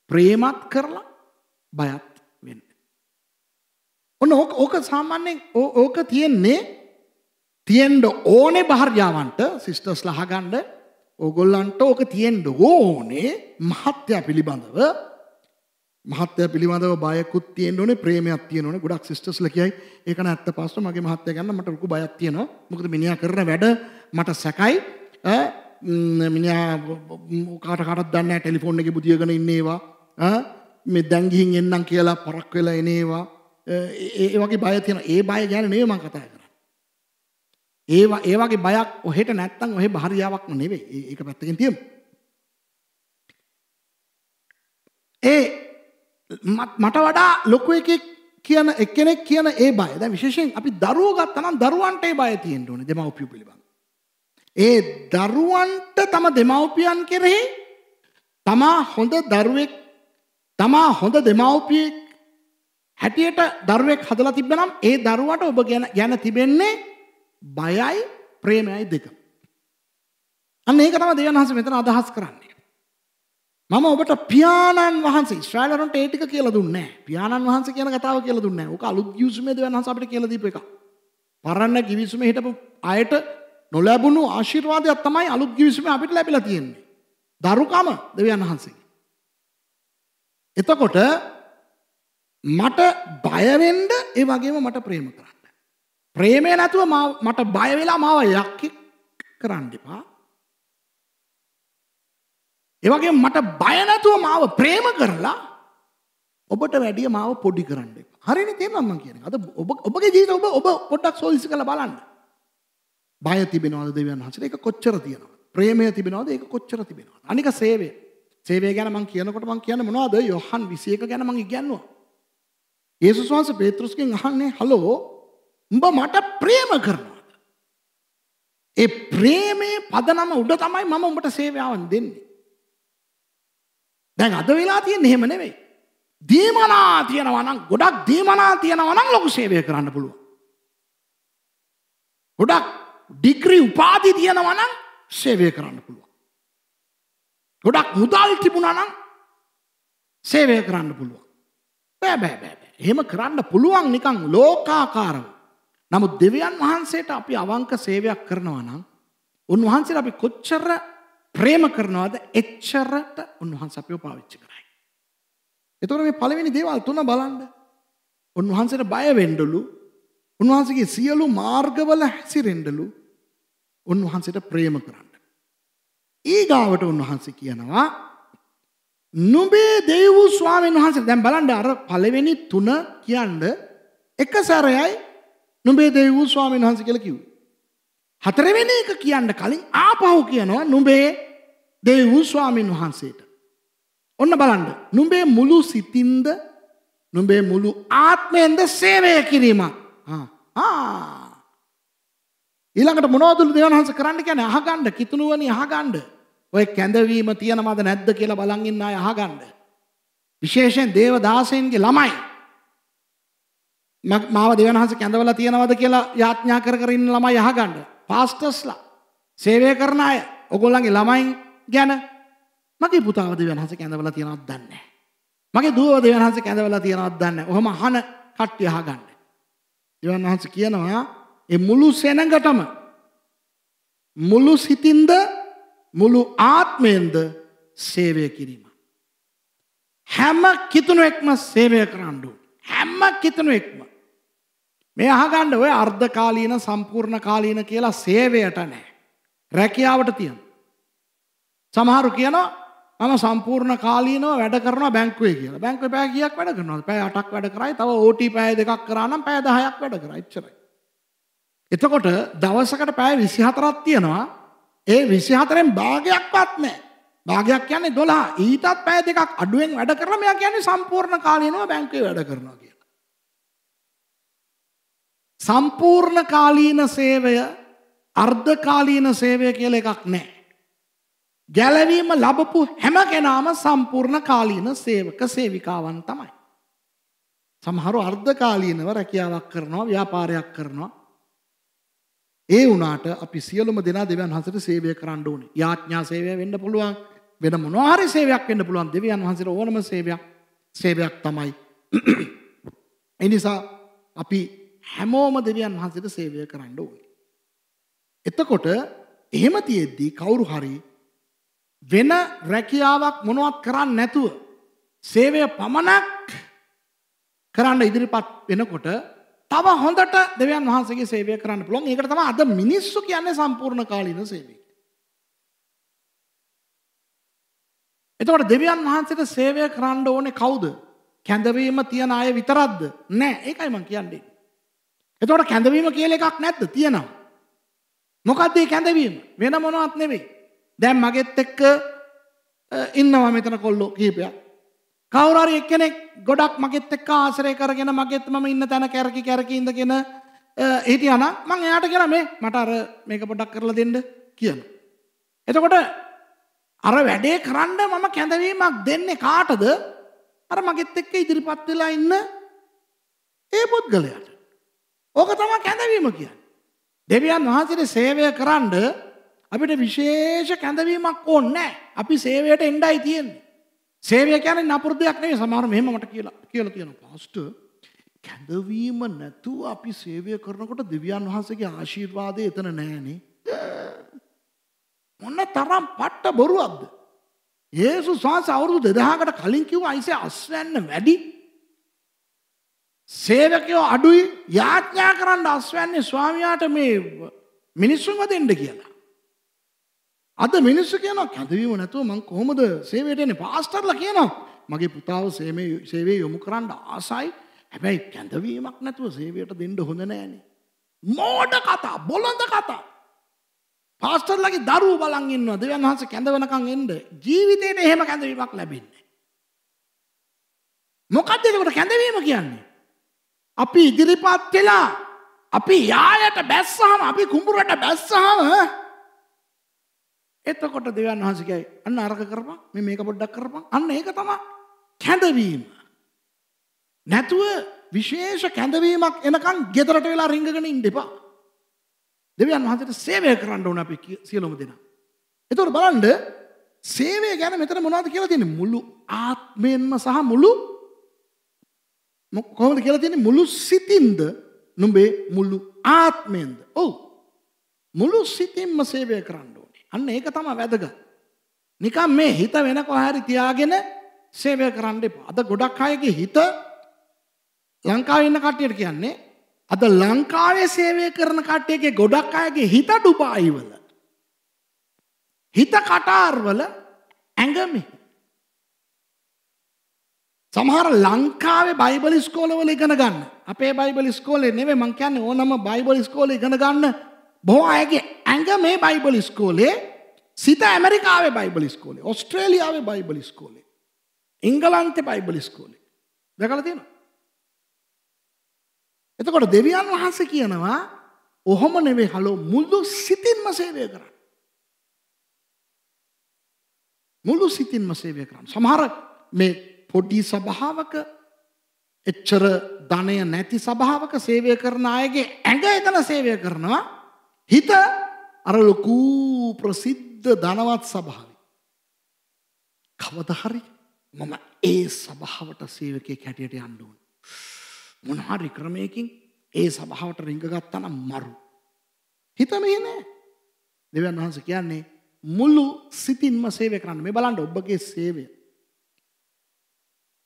ප්‍රේමත් කරලා බයත් වෙන්න. ඔන්න ඕක ඕක සාමාන්‍යයෙන් ඕක තියෙන්නේ තියෙන්න ඕනේ භාර්යාවන්ට සිස්ටර්ස් ලහගන්න ඕගොල්ලන්ට ඕක තියෙන්න ඕනේ මහත්ය පිළිබඳව මහත්තය පිළිබඳව බයකුත් තියෙන්න ඕනේ ප්‍රේමයක් තියෙන්න ඕනේ ගොඩක් සිස්ටර්ස්ලා කියයි ඒක නෑ 75 මගේ මහත්තයා ගන්න මට ලොකු බයක් තියෙනවා මොකද මිනිහා කරන වැඩ මට සැකයි මිනිහා කාට කාටවත් දන්නේ නෑ ටෙලිෆෝන් එකේ බුදියගෙන ඉන්න ඒවා මේ දැන් ගිහින් එන්නම් කියලා පරක් වෙලා එන ඒවා ඒ වගේ බය තියෙනවා ඒ බය ගැන නෙවෙයි මම කතා කරන්නේ ඒවා ඒ වගේ බයක් ඔහෙට නැත්තම් ඔහෙ භාරියාවක්ම නෙවෙයි ඒක පැත්තකින් තියමු ඒ මට වඩා ලොකු එකෙක් කියන එක්කෙනෙක් කියන ඒ බය දැන් විශේෂයෙන් අපි දරුවෝ ගත්තනම් දරුවන්ට ඒ බය තියෙන්න ඕනේ දෙමව්පියෝ පිළිබඳ. ඒ දරුවන්ට තම දෙමව්පියන් කෙරෙහි තමා හොඳ දරුවෙක් තමා හොඳ දෙමව්පියෙක් හැටියට දරුවෙක් හදලා තිබ්බනම් ඒ දරුවට ඔබ ගැන ගැන තිබෙන්නේ බයයි ප්‍රේමයයි දෙක. අන්න ඒක තමයි දෙවියන් වහන්සේ මෙතන අදහස් කරන්නේ. මම ඔබට පියාණන් වහන්සේ ශ්‍රාලරන්ට ඒටික කියල දුන්නේ පියාණන් වහන්ස කියන කතාව කියල දුන්න ඕක අලුත් යුසුමේද වහන්ස අපට කියලදීප එක. පරන්න ගිවිසුම හිටපු අයට නොලැබුණු ආශිර්වාදයක් තමයි අලුත් ගිවිසුම අපිට ලැබිලා තියෙන්නේ. දරුකම දෙවියන් වහන්සේ. එතකොට මට බයවෙන්ඩ ඒ වගේම මට ප්‍රේම කරන්න. ප්‍රේමය නැතුව මට බයවෙලා මාව යක්කි කරන්න එපා ඒ වගේ මට බය නැතුව මාව ප්‍රේම කරලා ඔබට වැඩිය මාව පොඩි කරන්න එපා. හරිනේ තේරෙනවා මම කියන්නේ. අද ඔබ ඔබගේ ජීවිත ඔබ ඔබ පොඩ්ඩක් සෝදිසි කරලා බලන්න. බය තිබෙනවද දෙවියන් වහන්සේට? ඒක කොච්චර තියෙනවද? ප්‍රේමය තිබෙනවද? ඒක කොච්චර තිබෙනවද? අනික සේවය. සේවය ගැන මම කියනකොට මම කියන්නේ මොනවද? යොහන් 21 ගැන මම ඉගැන්නුවා. යේසුස් වහන්සේ පේත්‍රුස්ගෙන් අහන්නේ "හලෝ, උඹ මට ප්‍රේම කරනවද?" ඒ ප්‍රේමේ පදනම උඩ තමයි මම උඹට සේවයවන් දෙන්නේ. දැන් අද වෙලා තියෙන්නේ එහෙම නෙවෙයි. දීමනා තියනවා නම් ගොඩක් දීමනා තියනවා නම් ලොකු සේවය කරන්න පුළුවන්. ගොඩක් ඩිග්‍රී උපාධි තියනවා නම් සේවය කරන්න පුළුවන්. ගොඩක් මුදල් තිබුණා නම් සේවය කරන්න පුළුවන්. බෑ බෑ බෑ බෑ. එහෙම කරන්න පුළුවන් නිකන් ලෝකාකාරව. නමුත් දෙවියන් වහන්සේට අපි අවංක සේවයක් කරනවා නම් උන්වහන්සේට අපි කොච්චර ප්‍රේම කරනවාද එච්චරට උන්වහන්ස අපිව පාවිච්චි කරයි. එතකොට මේ පළවෙනි දේවල් තුන බලන්න. උන්වහන්සේට බය වෙන්නලු උන්වහන්සේගේ සියලු මාර්ගවල හැසිරෙන්නලු උන්වහන්සේට ප්‍රේම කරන්න. ඊගාවට උන්වහන්සේ කියනවා නුඹේ දේව් ස්වාමීන් වහන්සේ දැන් බලන්න අර පළවෙනි තුන කියන්න එක සැරයයි නුඹේ දේව් ස්වාමීන් වහන්සේ කියලා කිව්වේ. හතරවෙන එක කියන්න කලින් ආපහු කියනවා නුඹේ දෙවූ ස්වාමීන් වහන්සේට. ඔන්න බලන්න නුඹේ මුළු සිතින්ද නුඹේ මුළු ආත්මයෙන්ද සේවය කිරීම. ඊළඟට මොනෝදුල දෙවන්හන්ස කරන්න ගැන අහගණ්ඩ කිතුනුවනි අහගණ්ඩ ඔය කැඳවීම තියෙනමද නැද්ද කියලා බලන්ඉන්න අය අහගණ්ඩ. විශේෂයෙන් දේව දාසයන්ගේ ළමයි. මාව දෙවන්හස කැඳවල තියෙනවද කියලා යාඥා කර කරන්න ළමයි අහගණ්ඩ පාස්ටස්ලා සේවය කරන අය ඔගොල්ලන්ගේ ළමයින් ගැන මගේ පුතාව දෙවියන් වහන්සේ කැඳවලා තියනවත් දන්නේ මගේ දුව දෙවියන් වහන්සේ කැඳවලා තියනවත් දන්නේ ඔහම අහන කට්ටිය අහගන්න දෙවියන් වහන්සේ කියනවා ඒ මුළු සෙනඟටම මුළු සිතින්ද මුළු ආත්මයෙන්ද සේවය කිරීම හැම කිතුණුවෙක්ම සේවය කරන්න හැම කිතුණුවෙක්ම මේ අහගන්න ඔය අර්ධකාලීන සම්පූර්ණ කාලීන කියලා සේවයට නෑ. රැකියාවට තියෙන. සමහරු කියනවා මම සම්පූර්ණ කාලීනව වැඩ කරනවා බැංකුවේ කියලා. බැංකුවේ පැය කීයක් වැඩ කරනවද? පැය 8ක් වැඩ කරයි. තව OT පැය දෙකක් කරා නම් පැය 10ක් වැඩ කරා. එච්චරයි. එතකොට දවසකට පැය 24ක් තියෙනවා. ඒ 24න් භාගයක්වත් නැහැ. භාගයක් කියන්නේ 12. ඊටත් පැය දෙකක් අඩුවෙන් වැඩ කරලා මෙයා කියන්නේ සම්පූර්ණ කාලීනව බැංකුවේ වැඩ කරනවා කියලා. සම්පූර්ණ කාලීන සේවය අර්ධකාලීන සේවය කියල එකක් නෑ. ගැලවීම ලබපු හැම කෙනාම සම්පූර්ණ කාලීන සේවක සේවිකාවන් තමයි. සමහරු අර්ධකාලීනව රැකියාවක් කරනවා ව්‍යාපාරයක් කරනවා. ඒ වුණට අපි සියලුම දෙනා දෙවන් හසට සේවය කරන්න ඕනේ යාඥා සේවය වෙන්න පුළුවන් වෙන මොනවාරි සේවයක් වෙන්න පුළුවන් දෙවියන් වහන්සේට ඕනම සේවයක් සේවයක් තමයි. එනිසා අපි හැමෝම දෙවියන් වහන්සේට සේවය කරන්න ඕනේ. එතකොට එහෙම තියෙද්දී කවුරු හරි වෙන රැකියාවක් මොනවත් කරන්න නැතුව සේවය පමණක් කරන්න ඉදිරිපත් වෙනකොට තව හොඳට දෙවියන් වහන්සේගේ සේවය කරන්න පුළුවන්. ඒකට තමයි අද මිනිස්සු කියන්නේ සම්පූර්ණ කාලීන සේවය. එතකොට දෙවියන් වහන්සේට සේවය කරන්න ඕනේ කවුද? කැඳවීම තියන අය විතරක්ද? නෑ, ඒකයි මම කියන්නේ. එතකොට කැඳවීම කියලා එකක් නැද්ද? තියෙනවා. මොකද්ද මේ කැඳවීම? වෙන මොනවත් නෙවෙයි. දැන් මගෙත් එක්ක ඉන්නවා මෙතන කොල්ලෝ කීපයක්. කවුරු හරි එක්කෙනෙක් ගොඩක් මගෙත් එක්ක ආශ්‍රය කරගෙන මගෙත් මම ඉන්න තැන කැරකි කැරකි ඉඳගෙන හිටියා නම් මම එයාට කියනවා මේ මට අර මේක පොඩ්ඩක් කරලා දෙන්න කියනවා. එතකොට අර වැඩේ කරන්න මම කැඳවීමක් දෙන්නේ කාටද? අර මගෙත් එක්ක ඉදිරිපත් වෙලා ඉන්න ඒ පුද්ගලයාට. ඕක තම කැඳවීම කිය. දෙවියන් වහන්සේට සේවය කරන්ඩ අපිට විශේෂ කැඳවීමක් ඕන්න අපි සේවයට එන්ඩයි තියෙන්නේ. සේවය කියන අපපුරදයක් නේ සමාර මෙහමට කියලා කියල තියෙන පස්ට කැඳවීම නැතුව අපි සේවය කරනකොට දෙවියන් වහන්සගේ ආශීර්වාදය එතන නෑනේ. මොන්න තරම් පට්ට බොරුවක්ද. ඒසු වාස අවුරුදු දෙදහකට කලින් කිව් අයිසේ අස්වැන්න වැඩි සේවකයෝ අඩුයි යාඥා කරන්න අස්වැන්නේ ස්වාමියාට මේ මිනිස්සුන්ව දෙන්න කියලා. අද මිනිස්සු කියනවා කැඳවීම නැතුව මං කොහොමද සේවයට එන්නේ පාස්ටර්ලා කියනවා මගේ පුතාව සේමේ සේවයේ යොමු කරන්න ආසයි හැබැයි කැඳවීමක් නැතුව සේවයට දෙන්න හොඳ නෑනේ. මෝඩ කතා බොළඳ කතා. පාස්ටර්ලාගේ දරුවෝ බලන් ඉන්නවා දෙවියන් වහන්සේ කැඳවනකන් එන්න ජීවිතේට එහෙම කැඳවීමක් ලැබෙන්නේ. මොකද්ද ඒකට කැඳවීම කියන්නේ? අපි ඉදිරිපත් වෙලා අපි යායට බැස්සාම අපි කුඹුරට බැස්සාම එතකොට දෙවන් වහන්සේකයි අන්න අරක කරපන් මේ මේක පොඩ්ඩක් කරපන් අන්න ඒක තමයි කැඳවීම නැතුව විශේෂ කැඳවීමක් එනකන් ගෙදරට වෙලා රිංගගෙන ඉන්න එපා දෙවියන් වහන්සේට සේවය කරන්න ඕන අපි සියලුම දෙනා එතකොට බලන්න සේවය ගැන මෙතන මොනවද කියලා තියෙන්නේ මුළු ආත්මයෙන්ම සහ මුළු කොහොමද කියලා තියෙන්නේ මුළු සිතින්ද නුඹේ මුළු ආත්මයෙන්ද ඔව් මුළු සිතින්ම සේවය කරන්න ඕනේ අන්න ඒක තමයි වැදගත් නිකන් මේ හිත වෙන කොහරි තියාගෙන සේවය කරන්න එපා අද ගොඩක් අයගේ හිත ලංකාවේ ඉන්න කට්ටියට කියන්නේ අද ලංකාවේ සේවය කරන කට්ටියගේ ගොඩක් අයගේ හිත ඩුබායිවල හිත කටාර්වල ඇඟ මෙහි සමහර ලංකාවේ බයිබල් ස්කෝලවල ඉගෙන ගන්න. අපේ බයිබල් ස්කෝලේ නෙවෙයි මං කියන්නේ ඕනම බයිබල් ස්කෝලේ ඉගෙන ගන්න. බොහෝ අයගේ ඇඟ මේ බයිබල් ස්කෝලේ, සිත ඇමරිකාවේ බයිබල් ස්කෝලේ, ඕස්ට්‍රේලියාවේ බයිබල් ස්කෝලේ, එංගලන්තේ බයිබල් ස්කෝලේ. දැකලා තියෙනවා. එතකොට දෙවියන් වහන්සේ කියනවා ඔහොම නෙවෙයි හලෝ මුළු සිතින්ම සේවය කරන්න. මුළු සිතින්ම සේවය කරන්න. සමහර මේ පොඩි සභාවක එච්චර ධනය නැති සභාවක සේවය කරන අයගේ ඇඟ එතන සේවය කරනවා හිත අර ලොකු ප්‍රසිද්ධ ධනවත් සභාවේ. කවදහරි මම ඒ සභාවට සේවකයෙක් හැටියට යන්න ඕන. මොන හරි ක්‍රමයකින් ඒ සභාවට රිංග ගත්තනම් මරු. හිත මෙහෙ නෑ. දෙවියන් වහන්සේ කියන්නේ මුළු සිතින්ම සේවය කරන්න. මේ බලන්න ඔබගේ සේවය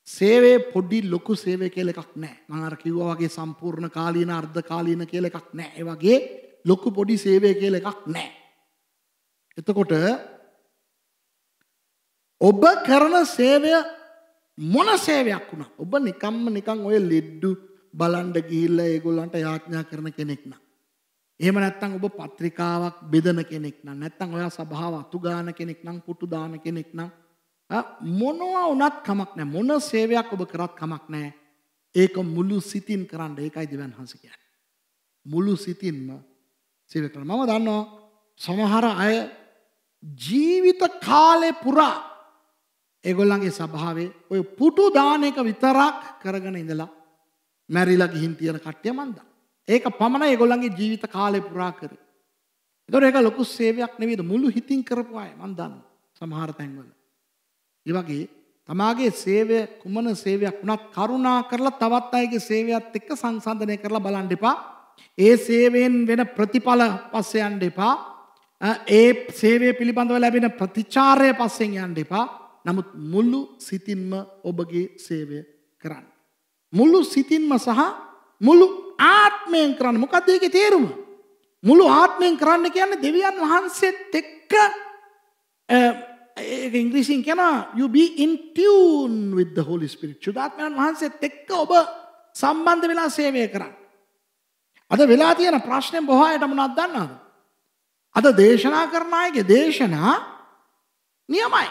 සේවේ පොඩි ලොකු සේවය කියල එකක් නෑ මඟර කිව්ව වගේ සම්පූර්ණ කාලීන අර්ධ කාලීන කියල එකක් නෑ ඒ වගේ ලොකු පොඩි සේවය කියල එකක් නෑ. එතකොට ඔබ කරන සේවය මොන සේවයක් වුණා ඔබ නිකම්ම නිකං ඔය ලෙඩ්ඩු බලන්ඩ ගිහිල්ල ඒගොල්ලන්ට යාඥා කරන කෙනෙක් නම්. එහෙම නැත්තං ඔබ පත්‍රිකාවක් බෙදන කෙනෙක් නම් නැත්තං ඔයා සභාව අතුගාන කෙනෙක් නම් පුටු දාන කෙනෙක් නම් මොනවා වුණත් කමක් නැහැ. මොන සේවයක් ඔබ කරත් කමක් නැහැ. ඒක මුළු සිතින් කරන්න. ඒකයි දෙවන් හස කියන්නේ. මුළු සිතින්ම සේවය කරන මම දන්නවා සමහර අය ජීවිත කාලේ පුරා ඒගොල්ලන්ගේ ස්වභාවයේ ඔය පුටු දාන එක විතරක් කරගෙන ඉඳලා මැරිලා ගිහින් තියෙන කට්ටිය මන්ද. ඒක පමණයි ඒගොල්ලන්ගේ ජීවිත කාලේ පුරා කරේ. ඒතොර ඒක ලොකු සේවයක් නෙවෙයිද මුළු හිතින් කරපු අය මන් දන්නවා සමහර තැන්වල. ඒ වගේ තමාගේ සේවය කුමන සේවයක් වුණත් කරුණා කරලා තවත් අයගේ සේවයත් එක්ක සංසන්දනය කරලා බලන්න එපා. ඒ සේවයෙන් වෙන ප්‍රතිඵල පස්සේ යන්න එපා. ඒ සේවය පිළිබඳව ලැබෙන ප්‍රතිචාරය පස්සෙන් යන්න එපා. නමුත් මුළු සිතින්ම ඔබගේ සේවය කරන්න. මුළු සිතින්ම සහ මුළු ආත්මයෙන් කරන්න. මොකක්ද ඒකේ තේරුම? මුළු ආත්මයෙන් කරන්න කියන්නේ දෙවියන් වහන්සේත් එක්ක ඉංග්‍රීසින් කියන you be in tune with the Holy Spirit. සුදාත්මයන් වහන්සේත් එක්ක ඔබ සම්බන්ධ වෙලා සේවය කරන්න. අද වෙලා තියෙන ප්‍රශ්නේ බොහෝ අයට මොනවද දන්නවද? අද දේශනා කරන අයගේ දේශනා නියමයි.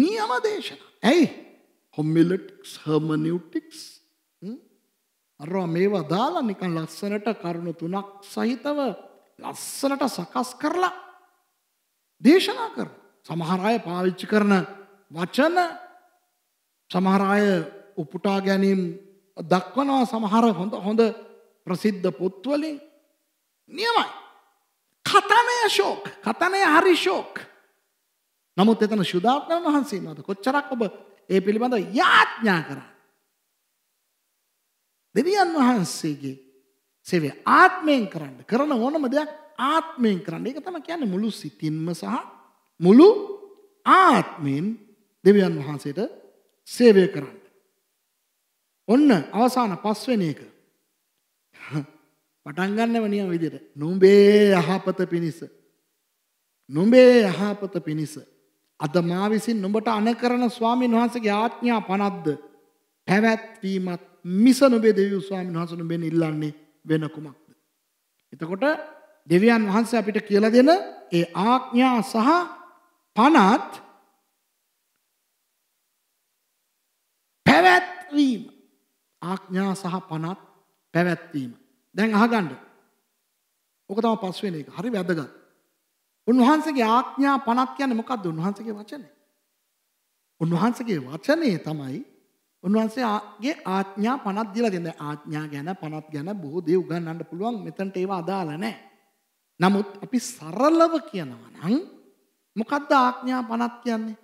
නියම දේශනා. ඇයි? හොමිලෙටික්ස්, හර්මනියුටික්ස් අර මේවා දාලා නිකන් ලස්සනට කරුණු තුනක් සහිතව ලස්සනට සකස් කරලා දේශනා කරනවා. සමහර අය පාවිච්චි කරන වචන සමහර අය උපුටා ගැනීම දක්වනවා සමහර හොඳ හොඳ ප්‍රසිද්ධ පොත්වලින් නියමයි. කතනය ශෝක් කතනය හරි ශෝක්. නමුත් එතන ශුද්ධාත්මන් වහන්සේ මත කොච්චරක් ඔබ ඒ පිළිබඳ යාඥා කරා. දෙවියන් වහන්සේගේ සේවය ආත්මයෙන් කරන්න කරන ඕනම දෙයක් ආත්මයෙන් කරන්න. ඒක තමයි කියන්නේ මුළු සිතින්ම සහ මුළු ආත්මයෙන් දෙවියන් වහන්සේට සේවය කරන්න. ඔන්න අවසාන පස්වෙනි එක. පටන් ගන්නව නියම විදිහට. නුඹේ යහපත පිණිස. නුඹේ යහපත පිණිස. අද මා විසින් නුඹට අනකරන ස්වාමීන් වහන්සේගේ ආඥා 50ද පැවැත්වීමත් මිස නුඹේ දෙවියන් ස්වාමීන් වහන්සේ නුඹෙන් ඉල්ලන්නේ වෙන කුමක්ද? එතකොට දෙවියන් වහන්සේ අපිට කියලා දෙන ඒ ආඥා සහ පනත් පැවැත්වීම ආඥා සහ පනත් පැවැත්වීම. දැන් අහගන්න. ඕක තමයි පස්වෙනි එක. හරි වැදගත්. උන්වහන්සේගේ ආඥා පනත් කියන්නේ මොකද්ද? උන්වහන්සේගේ වචනේ. උන්වහන්සේගේ වචනේ තමයි උන්වහන්සේගේ ආඥා පනත් දීලා දෙන්නේ. ආඥා ගැන පනත් ගැන බොහෝ දේ උගන්වන්න පුළුවන්. මෙතනට ඒවා අදාළ නැහැ. නමුත් අපි සරලව කියනවා නම් මොකද්ද ආඥා 50ක් කියන්නේ?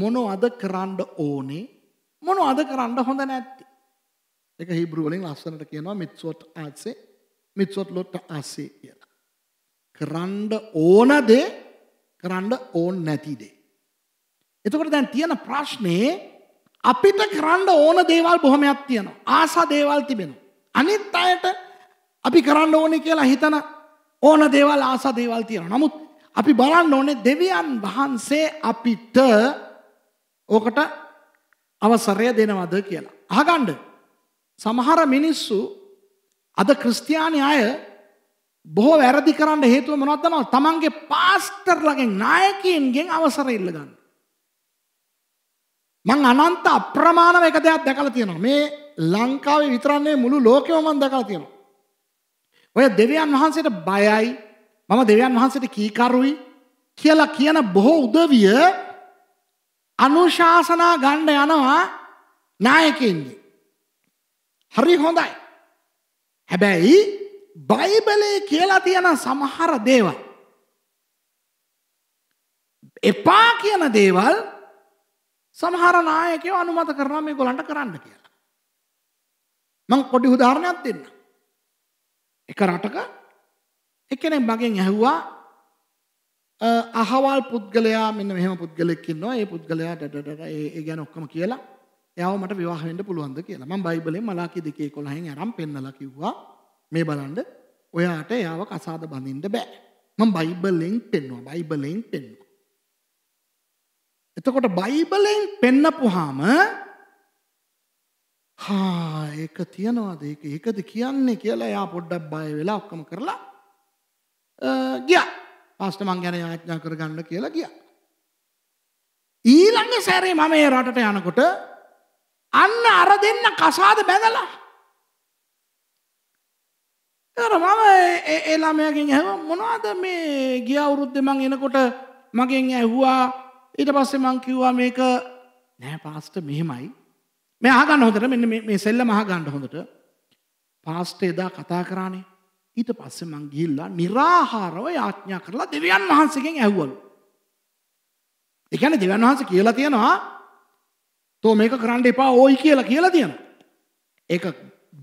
මොනවද කරන්න ඕනේ? මොනවද කරන්න හොඳ නැත්තේ? ඒක හීබ්‍රු වලින් ලස්සනට කියනවා මිත්සොත් ආසේ මිත්සොත් ලොත් ආසේ කියලා. කරන්න ඕන දේ කරන්න ඕන නැති දේ. එතකොට දැන් තියෙන ප්‍රශ්නේ අපිට කරන්න ඕන දේවල් බොහොමයක් තියෙනවා. ආසා දේවල් තිබෙනවා. අනිත් අයට අපි කරන්න ඕනේ කියලා හිතන ඕන දේවල් ආසා දේවල් තියෙනවා. නමුත් අපි බලන්න ඕනේ දෙවියන් වහන්සේ අපිට ඕකට අවසරය දෙනවද කියලා. අහගන්න. සමහර මිනිස්සු අද ක්‍රිස්තියානි අය බොහෝ වැරදි කරන්න හේතුව මොනවද දනවද? තමන්ගේ පාස්ටර්ලගෙන් නායකයින්ගෙන් අවසර ඉල්ල ගන්න. මං අනන්ත අප්‍රමාණව එක දෙයක් දැකලා තියෙනවා. මේ ලංකාවේ විතරන්නේ මුළු ලෝකෙම මම දැකලා තියෙනවා. ඔය දෙවියන් වහන්සේට බයයි මම දෙවියන් වහන්සේට කීකරුයි කියලා කියන බොහෝ උදවිය අනුශාසනා ගණ්ඩ යනවා නායකෙන්ගේ. හරි හොඳයි. හැබැයි බයිබලේ කියලා තියෙන සමහර දේවල්. එපා කියන දේවල් සමහර නායකයෝ අනුමත කරනවා මේගොල්ලන්ට කරන්න කියලා. මම පොඩි උදාහරණයක් දෙන්නම්. එක රටක එකෙනෙක් මගෙන් ඇහුවා අහවල් පුද්ගලයා මෙන්න මෙහෙම පුද්ගලෙක් ඉන්නවා ඒ පුද්ගලයා ඩඩඩ ඒ ගැන ඔක්කොම කියලා එයාව මට විවාහ වෙන්න පුළුවන්ද කියලා මම බයිබලෙන් මලාකී දෙකේ 11න් අරන් පෙන්නලා කිව්වා මේ බලන්න ඔයාට එයාව කසාද බඳින්න බෑ මම බයිබලෙන් පෙන්නවා බයිබලෙන් පෙන්නවා එතකොට බයිබලෙන් පෙන්නපුවාම හා ඒක තියනවාද ඒක ඒකද කියන්නේ කියලා එයා පොඩ්ඩක් බය වෙලා ඔක්කොම කරලා ගිය පස්ට මං ගැන යාඥා කරගන්න කියලා ගිය. ඊළඟ සැරේ මම ඒ රටට යනකොට අන්න අර දෙන්න කසාද බැඳලා. එර මම එලාමයකින් ඇව මොනවාද මේ ගිය අවුරුද්ද මං එනකොට මගෙන් ඇහුවා ඊට පස්සේ මං කිව්වා මේක නෑ පාස්ට මෙහෙමයි මේ ආගන්න හොඳට මෙන්න මේ සෙල්ල මහ ගණ්ඩ හොඳට පාස්ට එදා කතා කරානේ ඊට පස්සේ මං ගිහිල්ලා निराහාරව යාඥා කරලා දෙවියන් වහන්සේගෙන් ඇහුවලු. ඒ කියන්නේ දෙවියන් වහන්සේ කියලා තියෙනවා "තෝ මේක කරන්න එපා ඕයි" කියලා කියලා තියෙනවා. ඒක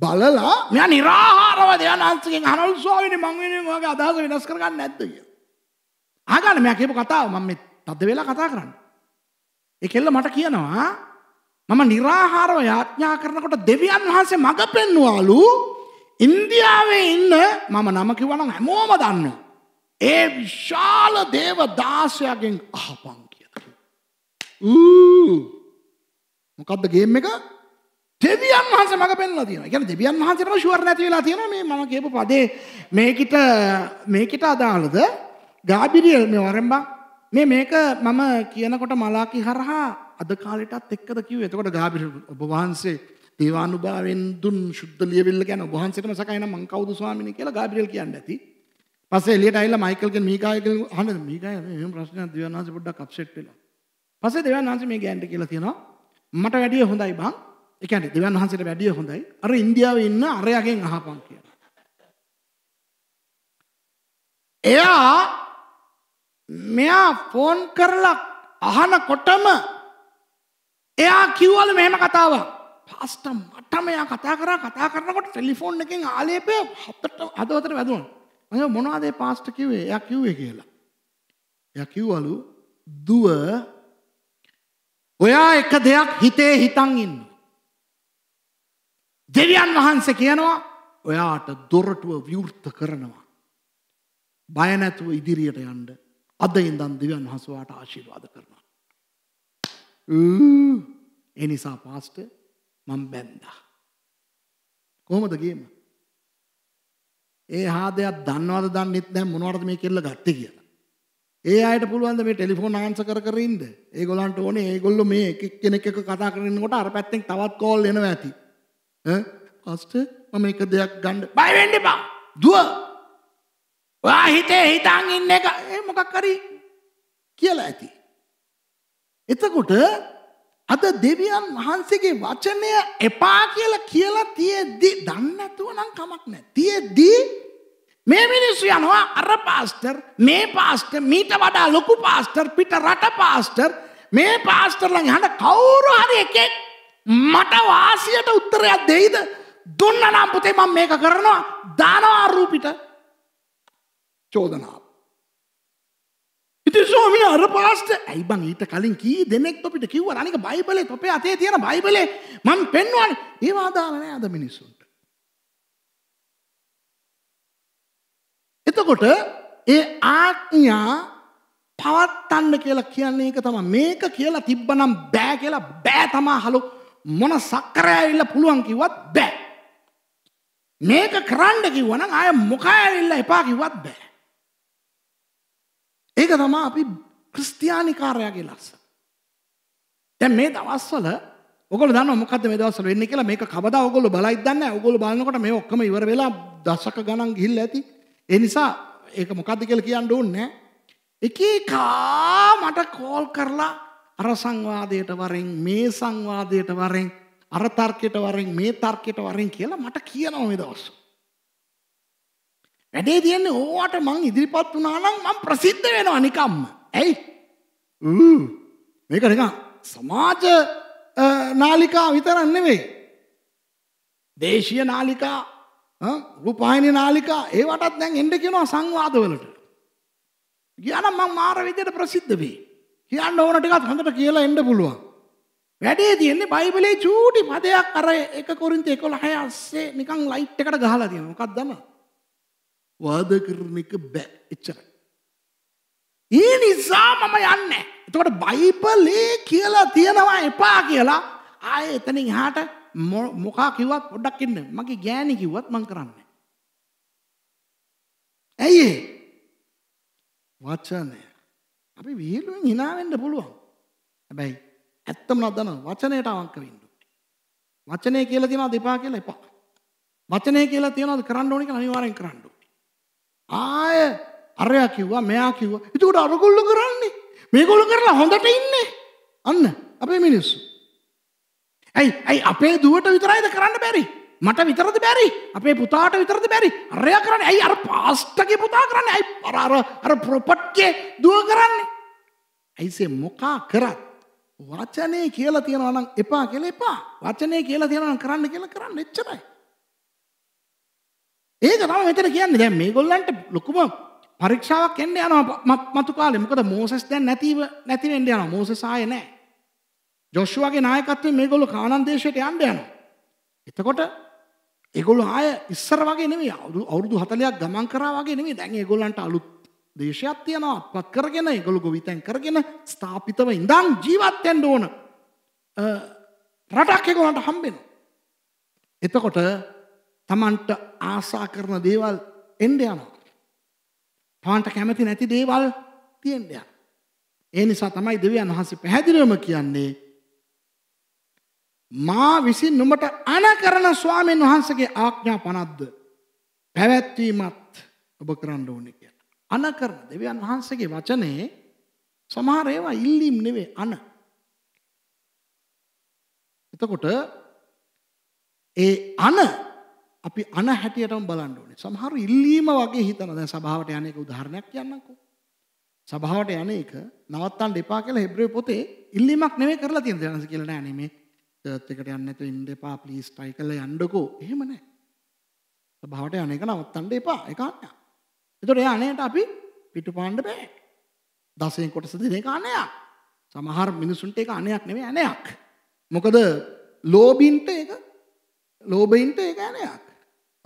බලලා මෙයා निराහාරව දෙවියන් වහන්සේගෙන් අහනවලු ස්වාමීනි මං වෙනුවෙන් ඔයාගේ අදහස වෙනස් කරගන්න නැද්ද කියලා. අහගන්න මෙයා කියපු කතාව මම මේ තද වෙලා කතා කරන්නේ. ඒ කෙල්ල මට කියනවා මම निराහාරව යාඥා කරනකොට දෙවියන් වහන්සේ මඟ පෙන්වවලු ඉන්දියාවේ ඉන්න මම නම කිවනම් හැමෝම දන්න. ඒ විශාල දේව දාසයගෙන් අහපන් කියලා. ඌ මොකද්ද ගේම් එක? දෙවියන් වහන්සේ මග පෙන්ලා තියෙනවා. ඒ කියන්නේ දෙවියන් වහන්සේටම ෂුවර් නැති වෙලා තියෙනවා මේ මම කියපු පදේ මේකිට මේකිට අදාළද? ගාබිරියල් මේ වරෙන් බා මේ මේක මම කියනකොට මලාකි හරහා අද කාලෙටත් එක්කද කිව්වේ. එතකොට ගාබිරියල් ඔබ වහන්සේ දේවානුභාවයෙන් දුන් ශුද්ධ ලියවිල්ල ගැන ඔබ වහන්සේටම සකයි නම් මං කවුද ස්වාමීනි කියලා ගාබ්‍රියෙල් කියන්න ඇති. පස්සේ එළියට ඇවිල්ලා මයිකල්ගෙන් මීගායගෙන් අහන්න මීගාය මේ ප්‍රශ්නයක් දේවාන් වහන්සේ පොඩ්ඩක් අප්සෙට් වෙලා. පස්සේ දේවාන් වහන්සේ මේ ගෑනට කියලා තියෙනවා මට වැඩිය හොඳයි බං. ඒ කියන්නේ දේවාන් වහන්සේට වැඩිය හොඳයි. අර ඉන්දියාවේ ඉන්න අරයාගෙන් අහපන් කියලා. එයා මෙයා ෆෝන් කරලා අහනකොටම එයා කිව්වලු මෙහෙම කතාවක්. පාස්ට මටම එයා කතා කරා කතා කරනකොට ටෙලිෆෝන් එකෙන් ආලේපය හතට හදවතට වැදුණා. මම මොනවද ඒ පාස්ට කිව්වේ? එයා කිව්වේ කියලා. එයා කිව්වලු දුව ඔයා එක දෙයක් හිතේ හිතන් ඉන්න. දෙවියන් වහන්සේ කියනවා ඔයාට දොරටුව විවෘත කරනවා. බය නැතුව ඉදිරියට යන්න අද ඉඳන් දෙවියන් වහන්සේ ඔයාට ආශිර්වාද කරනවා. ඒ නිසා පාස්ටර් මම බැන්දා. කොහොමද ගේම? ඒ හාදයක් දන්නවද දන්නෙත් නැහැ මොනවටද මේ කෙල්ල ගත්තේ කියලා. ඒ අයට පුළුවන්ද මේ ටෙලිෆෝන් ආන්සර් කර කර ඉන්න? ඒගොල්ලන්ට ඕනේ ඒගොල්ලෝ මේ එක කෙනෙක් එක්ක කතා කරගෙන ඉන්නකොට අර පැත්තෙන් තවත් කෝල් එනවා ඇති. ඈ පස්ට මම එක දෙයක් ගන්න බය වෙන්න එපා. දුව. ඔයා හිතේ හිතන් ඉන්න එක ඒ මොකක් හරි කියලා ඇති. එතකොට අද දෙවියන් වහන්සේගේ වචනය එපා කියලා කියලා තියෙද්දි දන්නේ නැතුව නම් කමක් නැහැ. තියෙද්දි මේ මිනිස්සු යනවා අර පාස්ටර් මේ පාස්ටර් මීට වඩා ලොකු පාස්ටර් පිට රට පාස්ටර් මේ පාස්ටර්ලන් යන කවුරු හරි එකෙක් මට වාසියට උත්තරයක් දෙයිද? දුන්නා නම් පුතේ මම මේක කරනවා දානවා රූපිට. චෝදනාව ස්වාමී අර පාස්ට ඇයි බං ඊට කලින් කී දෙනෙක් අපිට කිව්ව අනික බයිබලේ තොපේ අතේ තියෙන බයිබලේ මම පෙන්වන්නේ ඒවා අදාළ නෑ අද මිනිස්සුන්ට. එතකොට ඒ ආඥා පවත්තන්න කියලා කියන්නේ ඒක තමයි මේක කියලා තිබ්බනම් බෑ කියලා බෑ තමයි හලු මොන සක්කරය ඇවිල්ලා පුළුවන් කිව්වත් බෑ මේක කරන්න කිව්වනම් ආය මොකය ඇවිල්ලා එපා කිව්වත් බෑ ඒක තමා අපි ක්‍රස්තියානිකාරයාගේ ලස්ස. දැන් මේ දවස්වල ඔගොල්ලෝ දන්නව මොකද්ද මේ දවස්වල වෙන්නේ කියලා මේක කවදා ඔගොල්ලෝ බලයිද දන්නේ නැහැ. ඔගොල්ලෝ බලනකොට මේ ඔක්කොම ඉවර වෙලා දශක ගණන් ගිහිල්ලා ඇති. ඒ නිසා ඒක මොකද්ද කියලා කියන්න ඕනේ එක එක මට කෝල් කරලා අර සංවාදයට වරෙන් මේ සංවාදයට වරෙන් අර තර්කයට වරෙන් මේ තර්කයට වරෙන් කියලා මට කියනවා මේ දවස්වල. වැඩේ තියන්නේ ඕවට මං ඉදිරිපත් වුණා නම් මං ප්‍රසිද්ධ වෙනවා නිකම්ම. ඇයි? ඌ මේක නිකන් සමාජ නාලිකා විතරක් නෙවෙයි. දේශීය නාලිකා, රූපాయని නාලිකා ඒවටත් දැන් එන්න කියනවා සංවාදවලට. ගියානම් මං මාර විදියට ප්‍රසිද්ධ වෙයි. කියන්න ඕන ටිකක් හොඳට කියලා එන්න පුළුවන්. වැඩේ තියෙන්නේ බයිබලේ චූටි පදයක් අර 1 කොරින්ති 11 ඇස්සේ නිකන් ලයිට් එකට ගහලා තියෙනවා. මොකක්ද දන්නවද? වාද කරන එක බෑ එච්චරයි. ඒ නිසා මම යන්නේ. එතකොට බයිබලේ කියලා තියෙනවා එපා කියලා ආයේ එතනින් එහාට මොකක් කිව්වත් පොඩ්ඩක් ඉන්න. මගේ ගෑණි කිව්වත් මං කරන්නේ. ඇයි වචනය. අපි විහිළුවෙන් hina වෙන්න පුළුවන්. හැබැයි ඇත්තම නදන වචනයට අවංක වෙන්න. වචනය කියලා තියෙනවා දෙපා කියලා එපා. වචනය කියලා තියෙනවා කරන්න ඕනේ කියලා අනිවාර්යෙන් කරන්න ඕනේ. ආය අරයා කිව්වා මෙයා කිව්වා. එතකොට අරගොල්ලෝ කරන්නේ. මේගොල්ලෝ කරලා හොඳට ඉන්නේ. අන්න අපේ මිනිස්සු. ඇයි ඇයි අපේ දුවට විතරයිද කරන්න බැරි? මට විතරද බැරි? අපේ පුතාට විතරද බැරි? අරයා කරන්නේ. ඇයි අර පාස්ටගේ පුතා කරන්නේ? ඇයි අර අර අර ප්‍රොපර්ටිගේ දුව කරන්නේ? ඇයිසේ මොකා කරත් වචනේ කියලා තියෙනවා නම් එපා කියලා එපා. වචනේ කියලා තියෙනවා නම් කරන්න කියලා කරන්න එච්චරයි. ඒක තම මෙතර කියන්නේ දැන් මේගොල්ලන්ට ලොකුම පරීක්ෂාවක් එන්න යනවා මතු කාලේ. මොකද මෝසෙස් දැන් නැතිව නැති වෙන්න යනවා. මෝසෙස් ආයේ නැහැ. ජොෂුවාගේ නායකත්වයෙන් මේගොල්ලෝ කානන් දේශයට යන්න යනවා. එතකොට ඒගොල්ලෝ ආය ඉස්සර වගේ නෙමෙයි අවුරුදු 40ක් ගමන් කරා වගේ නෙමෙයි. දැන් ඒගොල්ලන්ට අලුත් දේශයක් තියෙනවා. අත්පත් කරගෙන ඒගොල්ලෝ ගොවිතැන් කරගෙන ස්ථාපිතව ඉඳන් ජීවත් වෙන්න ඕන. රටක් ඒගොල්ලන්ට හම්බෙනවා. එතකොට තමන්ට ආසා කරන දේවල් එන්ඩ යනවා. තමන්ට කැමති නැති දේවල් තියෙන්ඩ යන. ඒ නිසා තමයි දෙවියන් වහන්සේ පැහැදිලිවම කියන්නේ මා විසින් නුඹට අන කරන ස්වාමීන් වහන්සේගේ ආඥා පනද්ද පැවැත්වීමත් ඔබ කරන්න ඕනේ කියලා. අන කරන දෙවියන් වහන්සේගේ වචනේ සමහර ඒවා ඉල්ලීම් නෙවෙයි අන. එතකොට ඒ අන අපි අන හැටියටම බලන්න ඕනේ. සමහර ඉල්ලීම වගේ හිතන දැන් සභාවට යන එක උදාහරණයක් කියන්නම්කෝ. සභාවට යන එක නවත්තන්න එපා කියලා හෙබ්‍රේ පොතේ ඉල්ලීමක් නෙමෙයි කරලා තියෙන දෙනස කියලා නෑ නේ මේ චර්ච් එකට යන්න නැතුව ඉන්න එපා ප්ලීස් try කරලා යන්නකෝ. එහෙම නෑ. සභාවට යන එක නවත්තන්න එපා. ඒක අන්න. ඒතකොට එයා අනේට අපි පිටුපාන්න බෑ. දසෙන් කොටස දෙන එක අනයක්. සමහර මිනිසුන්ට ඒක අනයක් නෙමෙයි අනයක්. මොකද ලෝබින්ට ඒක ලෝබයින්ට ඒක අනයක්.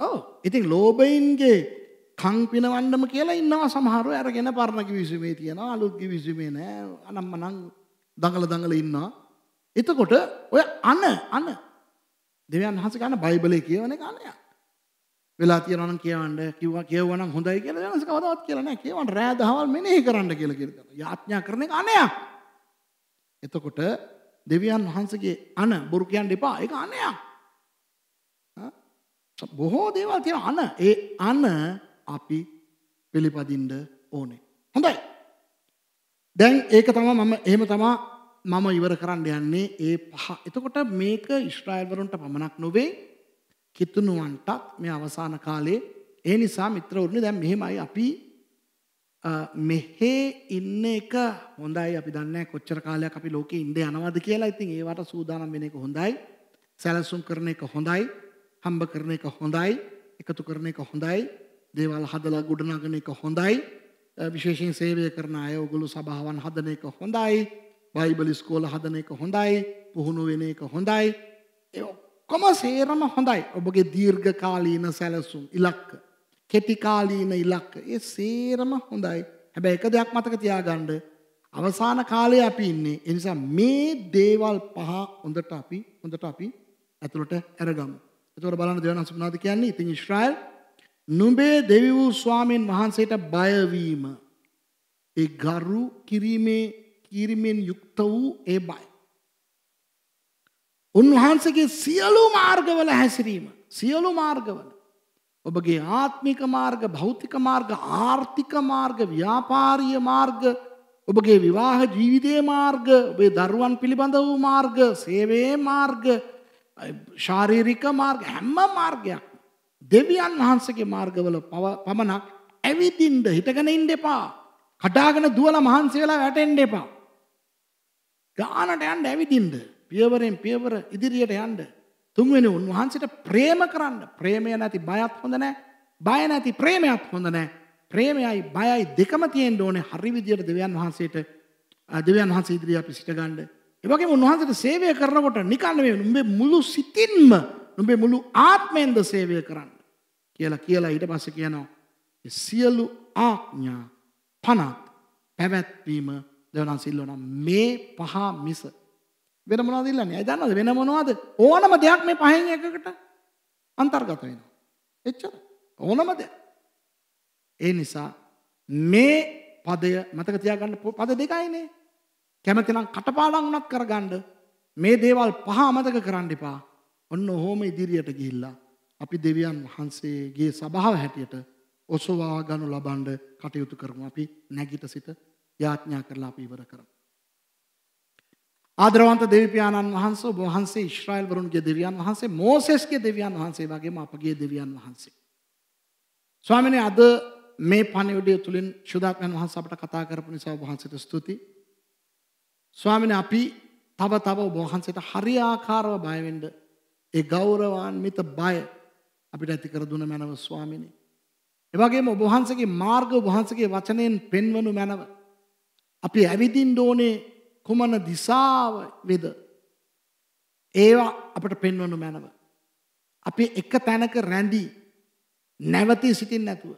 ඔව් ඉතින් ලෝභයින්ගේ කං පිනවන්නම කියලා ඉන්නවා සමහරව අරගෙන පරණ කිවිසීමේ තියනවා අලුත් කිවිසීමේ නෑ අනම්මනම් දඟල දඟල ඉන්නවා එතකොට ඔය අන අන දෙවියන් වහන්සේ ගන්න බයිබලේ කියවන එක අනයක් වෙලා තියෙනවා නම් කියවන්න කිව්වා කියවුවා නම් හොඳයි කියලා දෙවියන් වහන්සේ කවදාවත් කියලා නෑ කියවන්න රෑ දහවල් මෙනෙහි කරන්න කියලා කියනවා යාඥා කරන එක අනයක් එතකොට දෙවියන් වහන්සේගේ අන බොරු කියන්න එපා ඒක අනයක් බොහෝ දේවල් තියෙන අන ඒ අන අපි පිළිපදින්න ඕනේ. හොඳයි. දැන් ඒක තමයි මම එහෙම තමයි මම ඉවර කරන්න යන්නේ ඒ පහ. එතකොට මේක ඊශ්‍රායෙල් වරුන්ට පමණක් නොවේ කිතුණුවන්ටත් මේ අවසාන කාලේ ඒ නිසා මිත්‍රවරුනි දැන් මෙහෙමයි අපි මෙහෙ ඉන්න එක හොඳයි අපි දන්නේ කොච්චර කාලයක් අපි ලෝකේ ඉඳ යනවද කියලා. ඉතින් ඒවට සූදානම් වෙන එක හොඳයි. සැලසුම් කරන එක හොඳයි. හම්බ කරන එක හොඳයි එකතු කරන එක හොඳයි දේවල් හදලා ගොඩනගන එක හොඳයි විශේෂයෙන් සේවය කරන අය ඔගොලු සභාවන් හදන එක හොඳයි බයිබල ස්කෝල හදන එක හොඳයි පුහුණු වෙන එක හොඳයි කොම සේරම හොඳයි ඔබගේ දීර්ඝකාලීන සැලසුම් ඉලක්ක කෙටිකාලීන ඉලක්ක ඒ සේරම හොඳයි හැබැ එක දෙයක් මතක තියාගණ්ඩ අවසාන කාලය අපි ඉන්නේ එනිසා මේ දේවල් පහ හොඳට අපි හොඳට අපි ඇතුළට ඇරගමු එතකොට බලන්න දෙවියන්ස් මොනවද කියන්නේ? ඉතින් ඊශ්‍රායෙල් නුඹේ දෙවි වූ ස්වාමීන් වහන්සේට බය වීම. ඒ ගරු කිරීමේ කිරීමෙන් යුක්ත වූ ඒ බය. උන්වහන්සේගේ සියලු මාර්ගවල හැසිරීම සියලු මාර්ගවල ඔබගේ ආත්මික මාර්ග භෞතික මාර්ග ආර්ථික මාර්ග ව්‍යාපාරීය මාර්ග ඔබගේ විවාහ ජීවිතයේ මාර්ග ඔබේ දරුවන් පිළිබඳ වූ මාර්ග සේවයේ මාර්ග ශාරීරික මාර්ග හැම මාර්ගයක් දෙවියන් වහන්සේගේ මාර්ගවල පමණක් ඇවිදින්න හිටගෙන ඉන්න එපා. කඩාගෙන දුවලා මහන්සි වෙලා වැටෙන්න එපා. ගානට යන්න ඇවිදින්න. පියවරෙන් පියවර ඉදිරියට යන්න. තුන්වෙනි උන්වහන්සේට ප්‍රේම කරන්න. ප්‍රේමය නැති බයත් හොඳ නැහැ. බය නැති ප්‍රේමයක් හොඳ නැහැ. ප්‍රේමයයි බයයි දෙකම තියෙන්න ඕනේ හරි විදියට දෙවියන් වහන්සේට දෙවියන් වහන්සේ ඉදිරියේ අපි සිට ගන්නේ. ඒවගේ උන්වහන්සට සේවය කරනකොට නිකන්න මේ උඹේ මුළු සිතින්ම උඹේ මුළු ආත්මයෙන්ද සේවය කරන්න කියලා කියලා ඊට පස්සේ කියනවා සියලු ආඥා පනත් පැවැත්වීම දෙවනන් සිල්ලෝන මේ පහ මිස වෙන මොනවද ඉල්ලන්නේ? අය දන්නවද වෙන මොනවද? ඕනම දෙයක් මේ පහෙන් එකකට අන්තර්ගත වෙනවා. එච්චර. ඕනම දෙයක්. ඒ නිසා මේ පදය මතක තියාගන්න පද දෙකයිනේ. කැමතිනම් කටපාඩම් උනත් කරගන්න මේ දේවල් පහ අමතක කරන්න එපා. ඔන්න ඔහොම ඉදිරියට ගිහිල්ලා අපි දෙවියන් වහන්සේගේ සභාව හැටියට ඔසවා ගනු ලබන්න කටයුතු කරමු. අපි නැගිට සිට යාඥා කරලා අපි ඉවර කරමු. ආදරවන්ත දෙවිපියාණන් වහන්සේ ඔබ වහන්සේ ඊශ්‍රායෙල් වරුන්ගේ දෙවියන් වහන්සේ මෝසෙස්ගේ දෙවියන් වහන්සේ වගේම අපගේ දෙවියන් වහන්සේ. ස්වාමීනි අද මේ පණිවිඩය තුලින් සුදාත්මන් වහන්සේ අපට කතා කරපු නිසා ඔබ වහන්සේට ස්තුතියි. ස්වාමීන් අපි තව තව ඔබ වහන්සේට හරියාකාරව බය වෙන්න ඒ ගෞරවාන්විත බය අපිට ඇති කර දුන මැනව ස්වාමීනි. ඒ වගේම ඔබ වහන්සේගේ මාර්ග ඔබ වහන්සේගේ වචනයෙන් පෙන්වනු මැනව. අපි ඇවිදින්න ඕනේ කුමන දිශාව වෙද? ඒවා අපට පෙන්වනු මැනව. අපි එක තැනක රැඳී නැවතී සිටින්න නැතුව.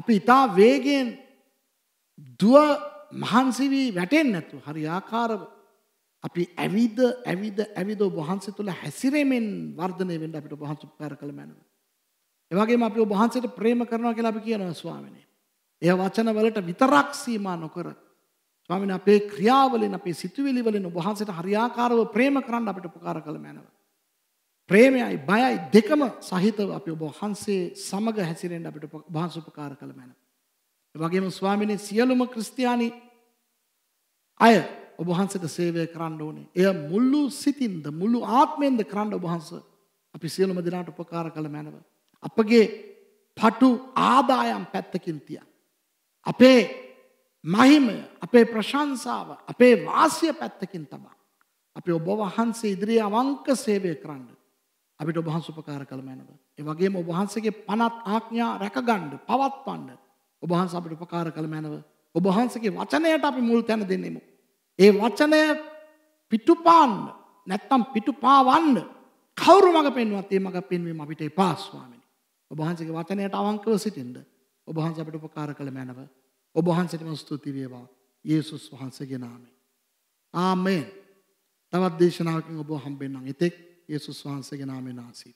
අපි ඊටා වේගයෙන් දුව මහන්සි වී වැටෙන්නේ නැතුව හරි ආකාරව අපි ඇවිද ඇවිද ඇවිද ඔබ වහන්සේ තුල හැසිරෙමින් වර්ධනය වෙන්න අපිට ඔබ වහන්සේ උපකාර කළ මැනව. ඒ වගේම අපි ඔබ වහන්සේට ප්‍රේම කරනවා කියලා අපි කියනවා ස්වාමිනේ. ඒ වචන වලට විතරක් සීමා නොකර ස්වාමිනේ අපේ ක්‍රියාවලින් අපේ සිතුවිලි වලින් ඔබ වහන්සේට හරියාකාරව ප්‍රේම කරන්න අපිට උපකාර කළ මැනව. ප්‍රේමයයි බයයි දෙකම සහිතව අපි ඔබ වහන්සේ සමග හැසිරෙන්න අපිට වහන්සේ උපකාර කළ මැනව. වගේම ස්වාමිනේ සියලුම ක්‍රිස්තියානි අය ඔබ වහන්සේට සේවය කරන්න ඕනේ. එය මුළු සිතින්ද මුළු ආත්මෙන්ද කරන්න ඔබ වහන්සේ අපි සියලුම දෙනාට උපකාර කළ මැනව. අපගේ පටු ආදායම් පැත්තකින් තියන්. අපේ මහිම අපේ ප්‍රශංසාව අපේ වාසිය පැත්තකින් තමා. අපි ඔබ වහන්සේ ඉදිරියේ අවංක සේවය කරන්න. අපිට ඔබ වහන්සේ උපකාර කළ මැනව. ඒ වගේම ඔබ වහන්සේගේ පනත් ආඥා රැකගන්න, පවත්වන්න ඔබ වහන්සේ අපිට උපකාර කළ මැනව. ඔබ වහන්සේගේ වචනයට අපි මුල් තැන දෙන්නෙමු. ඒ වචනය පිටුපාන්න නැත්තම් පිටුපාවන්න කවුරු මඟ පෙන්වුවත් ඒ මඟ පෙන්වීම අපිට එපා ස්වාමීනි. ඔබ වහන්සේගේ වචනයට අවංකව සිටින්න. ඔබ වහන්සේ අපිට උපකාර කළ මැනව. ඔබ වහන්සේටම ස්තුති වේවා. යේසුස් වහන්සේගේ නාමයෙන්. ආමේන්. තවත් දේශනාවකින් ඔබ හම්බෙන්නම්. එතෙක් යේසුස් වහන්සේගේ නාමයෙන් ආසී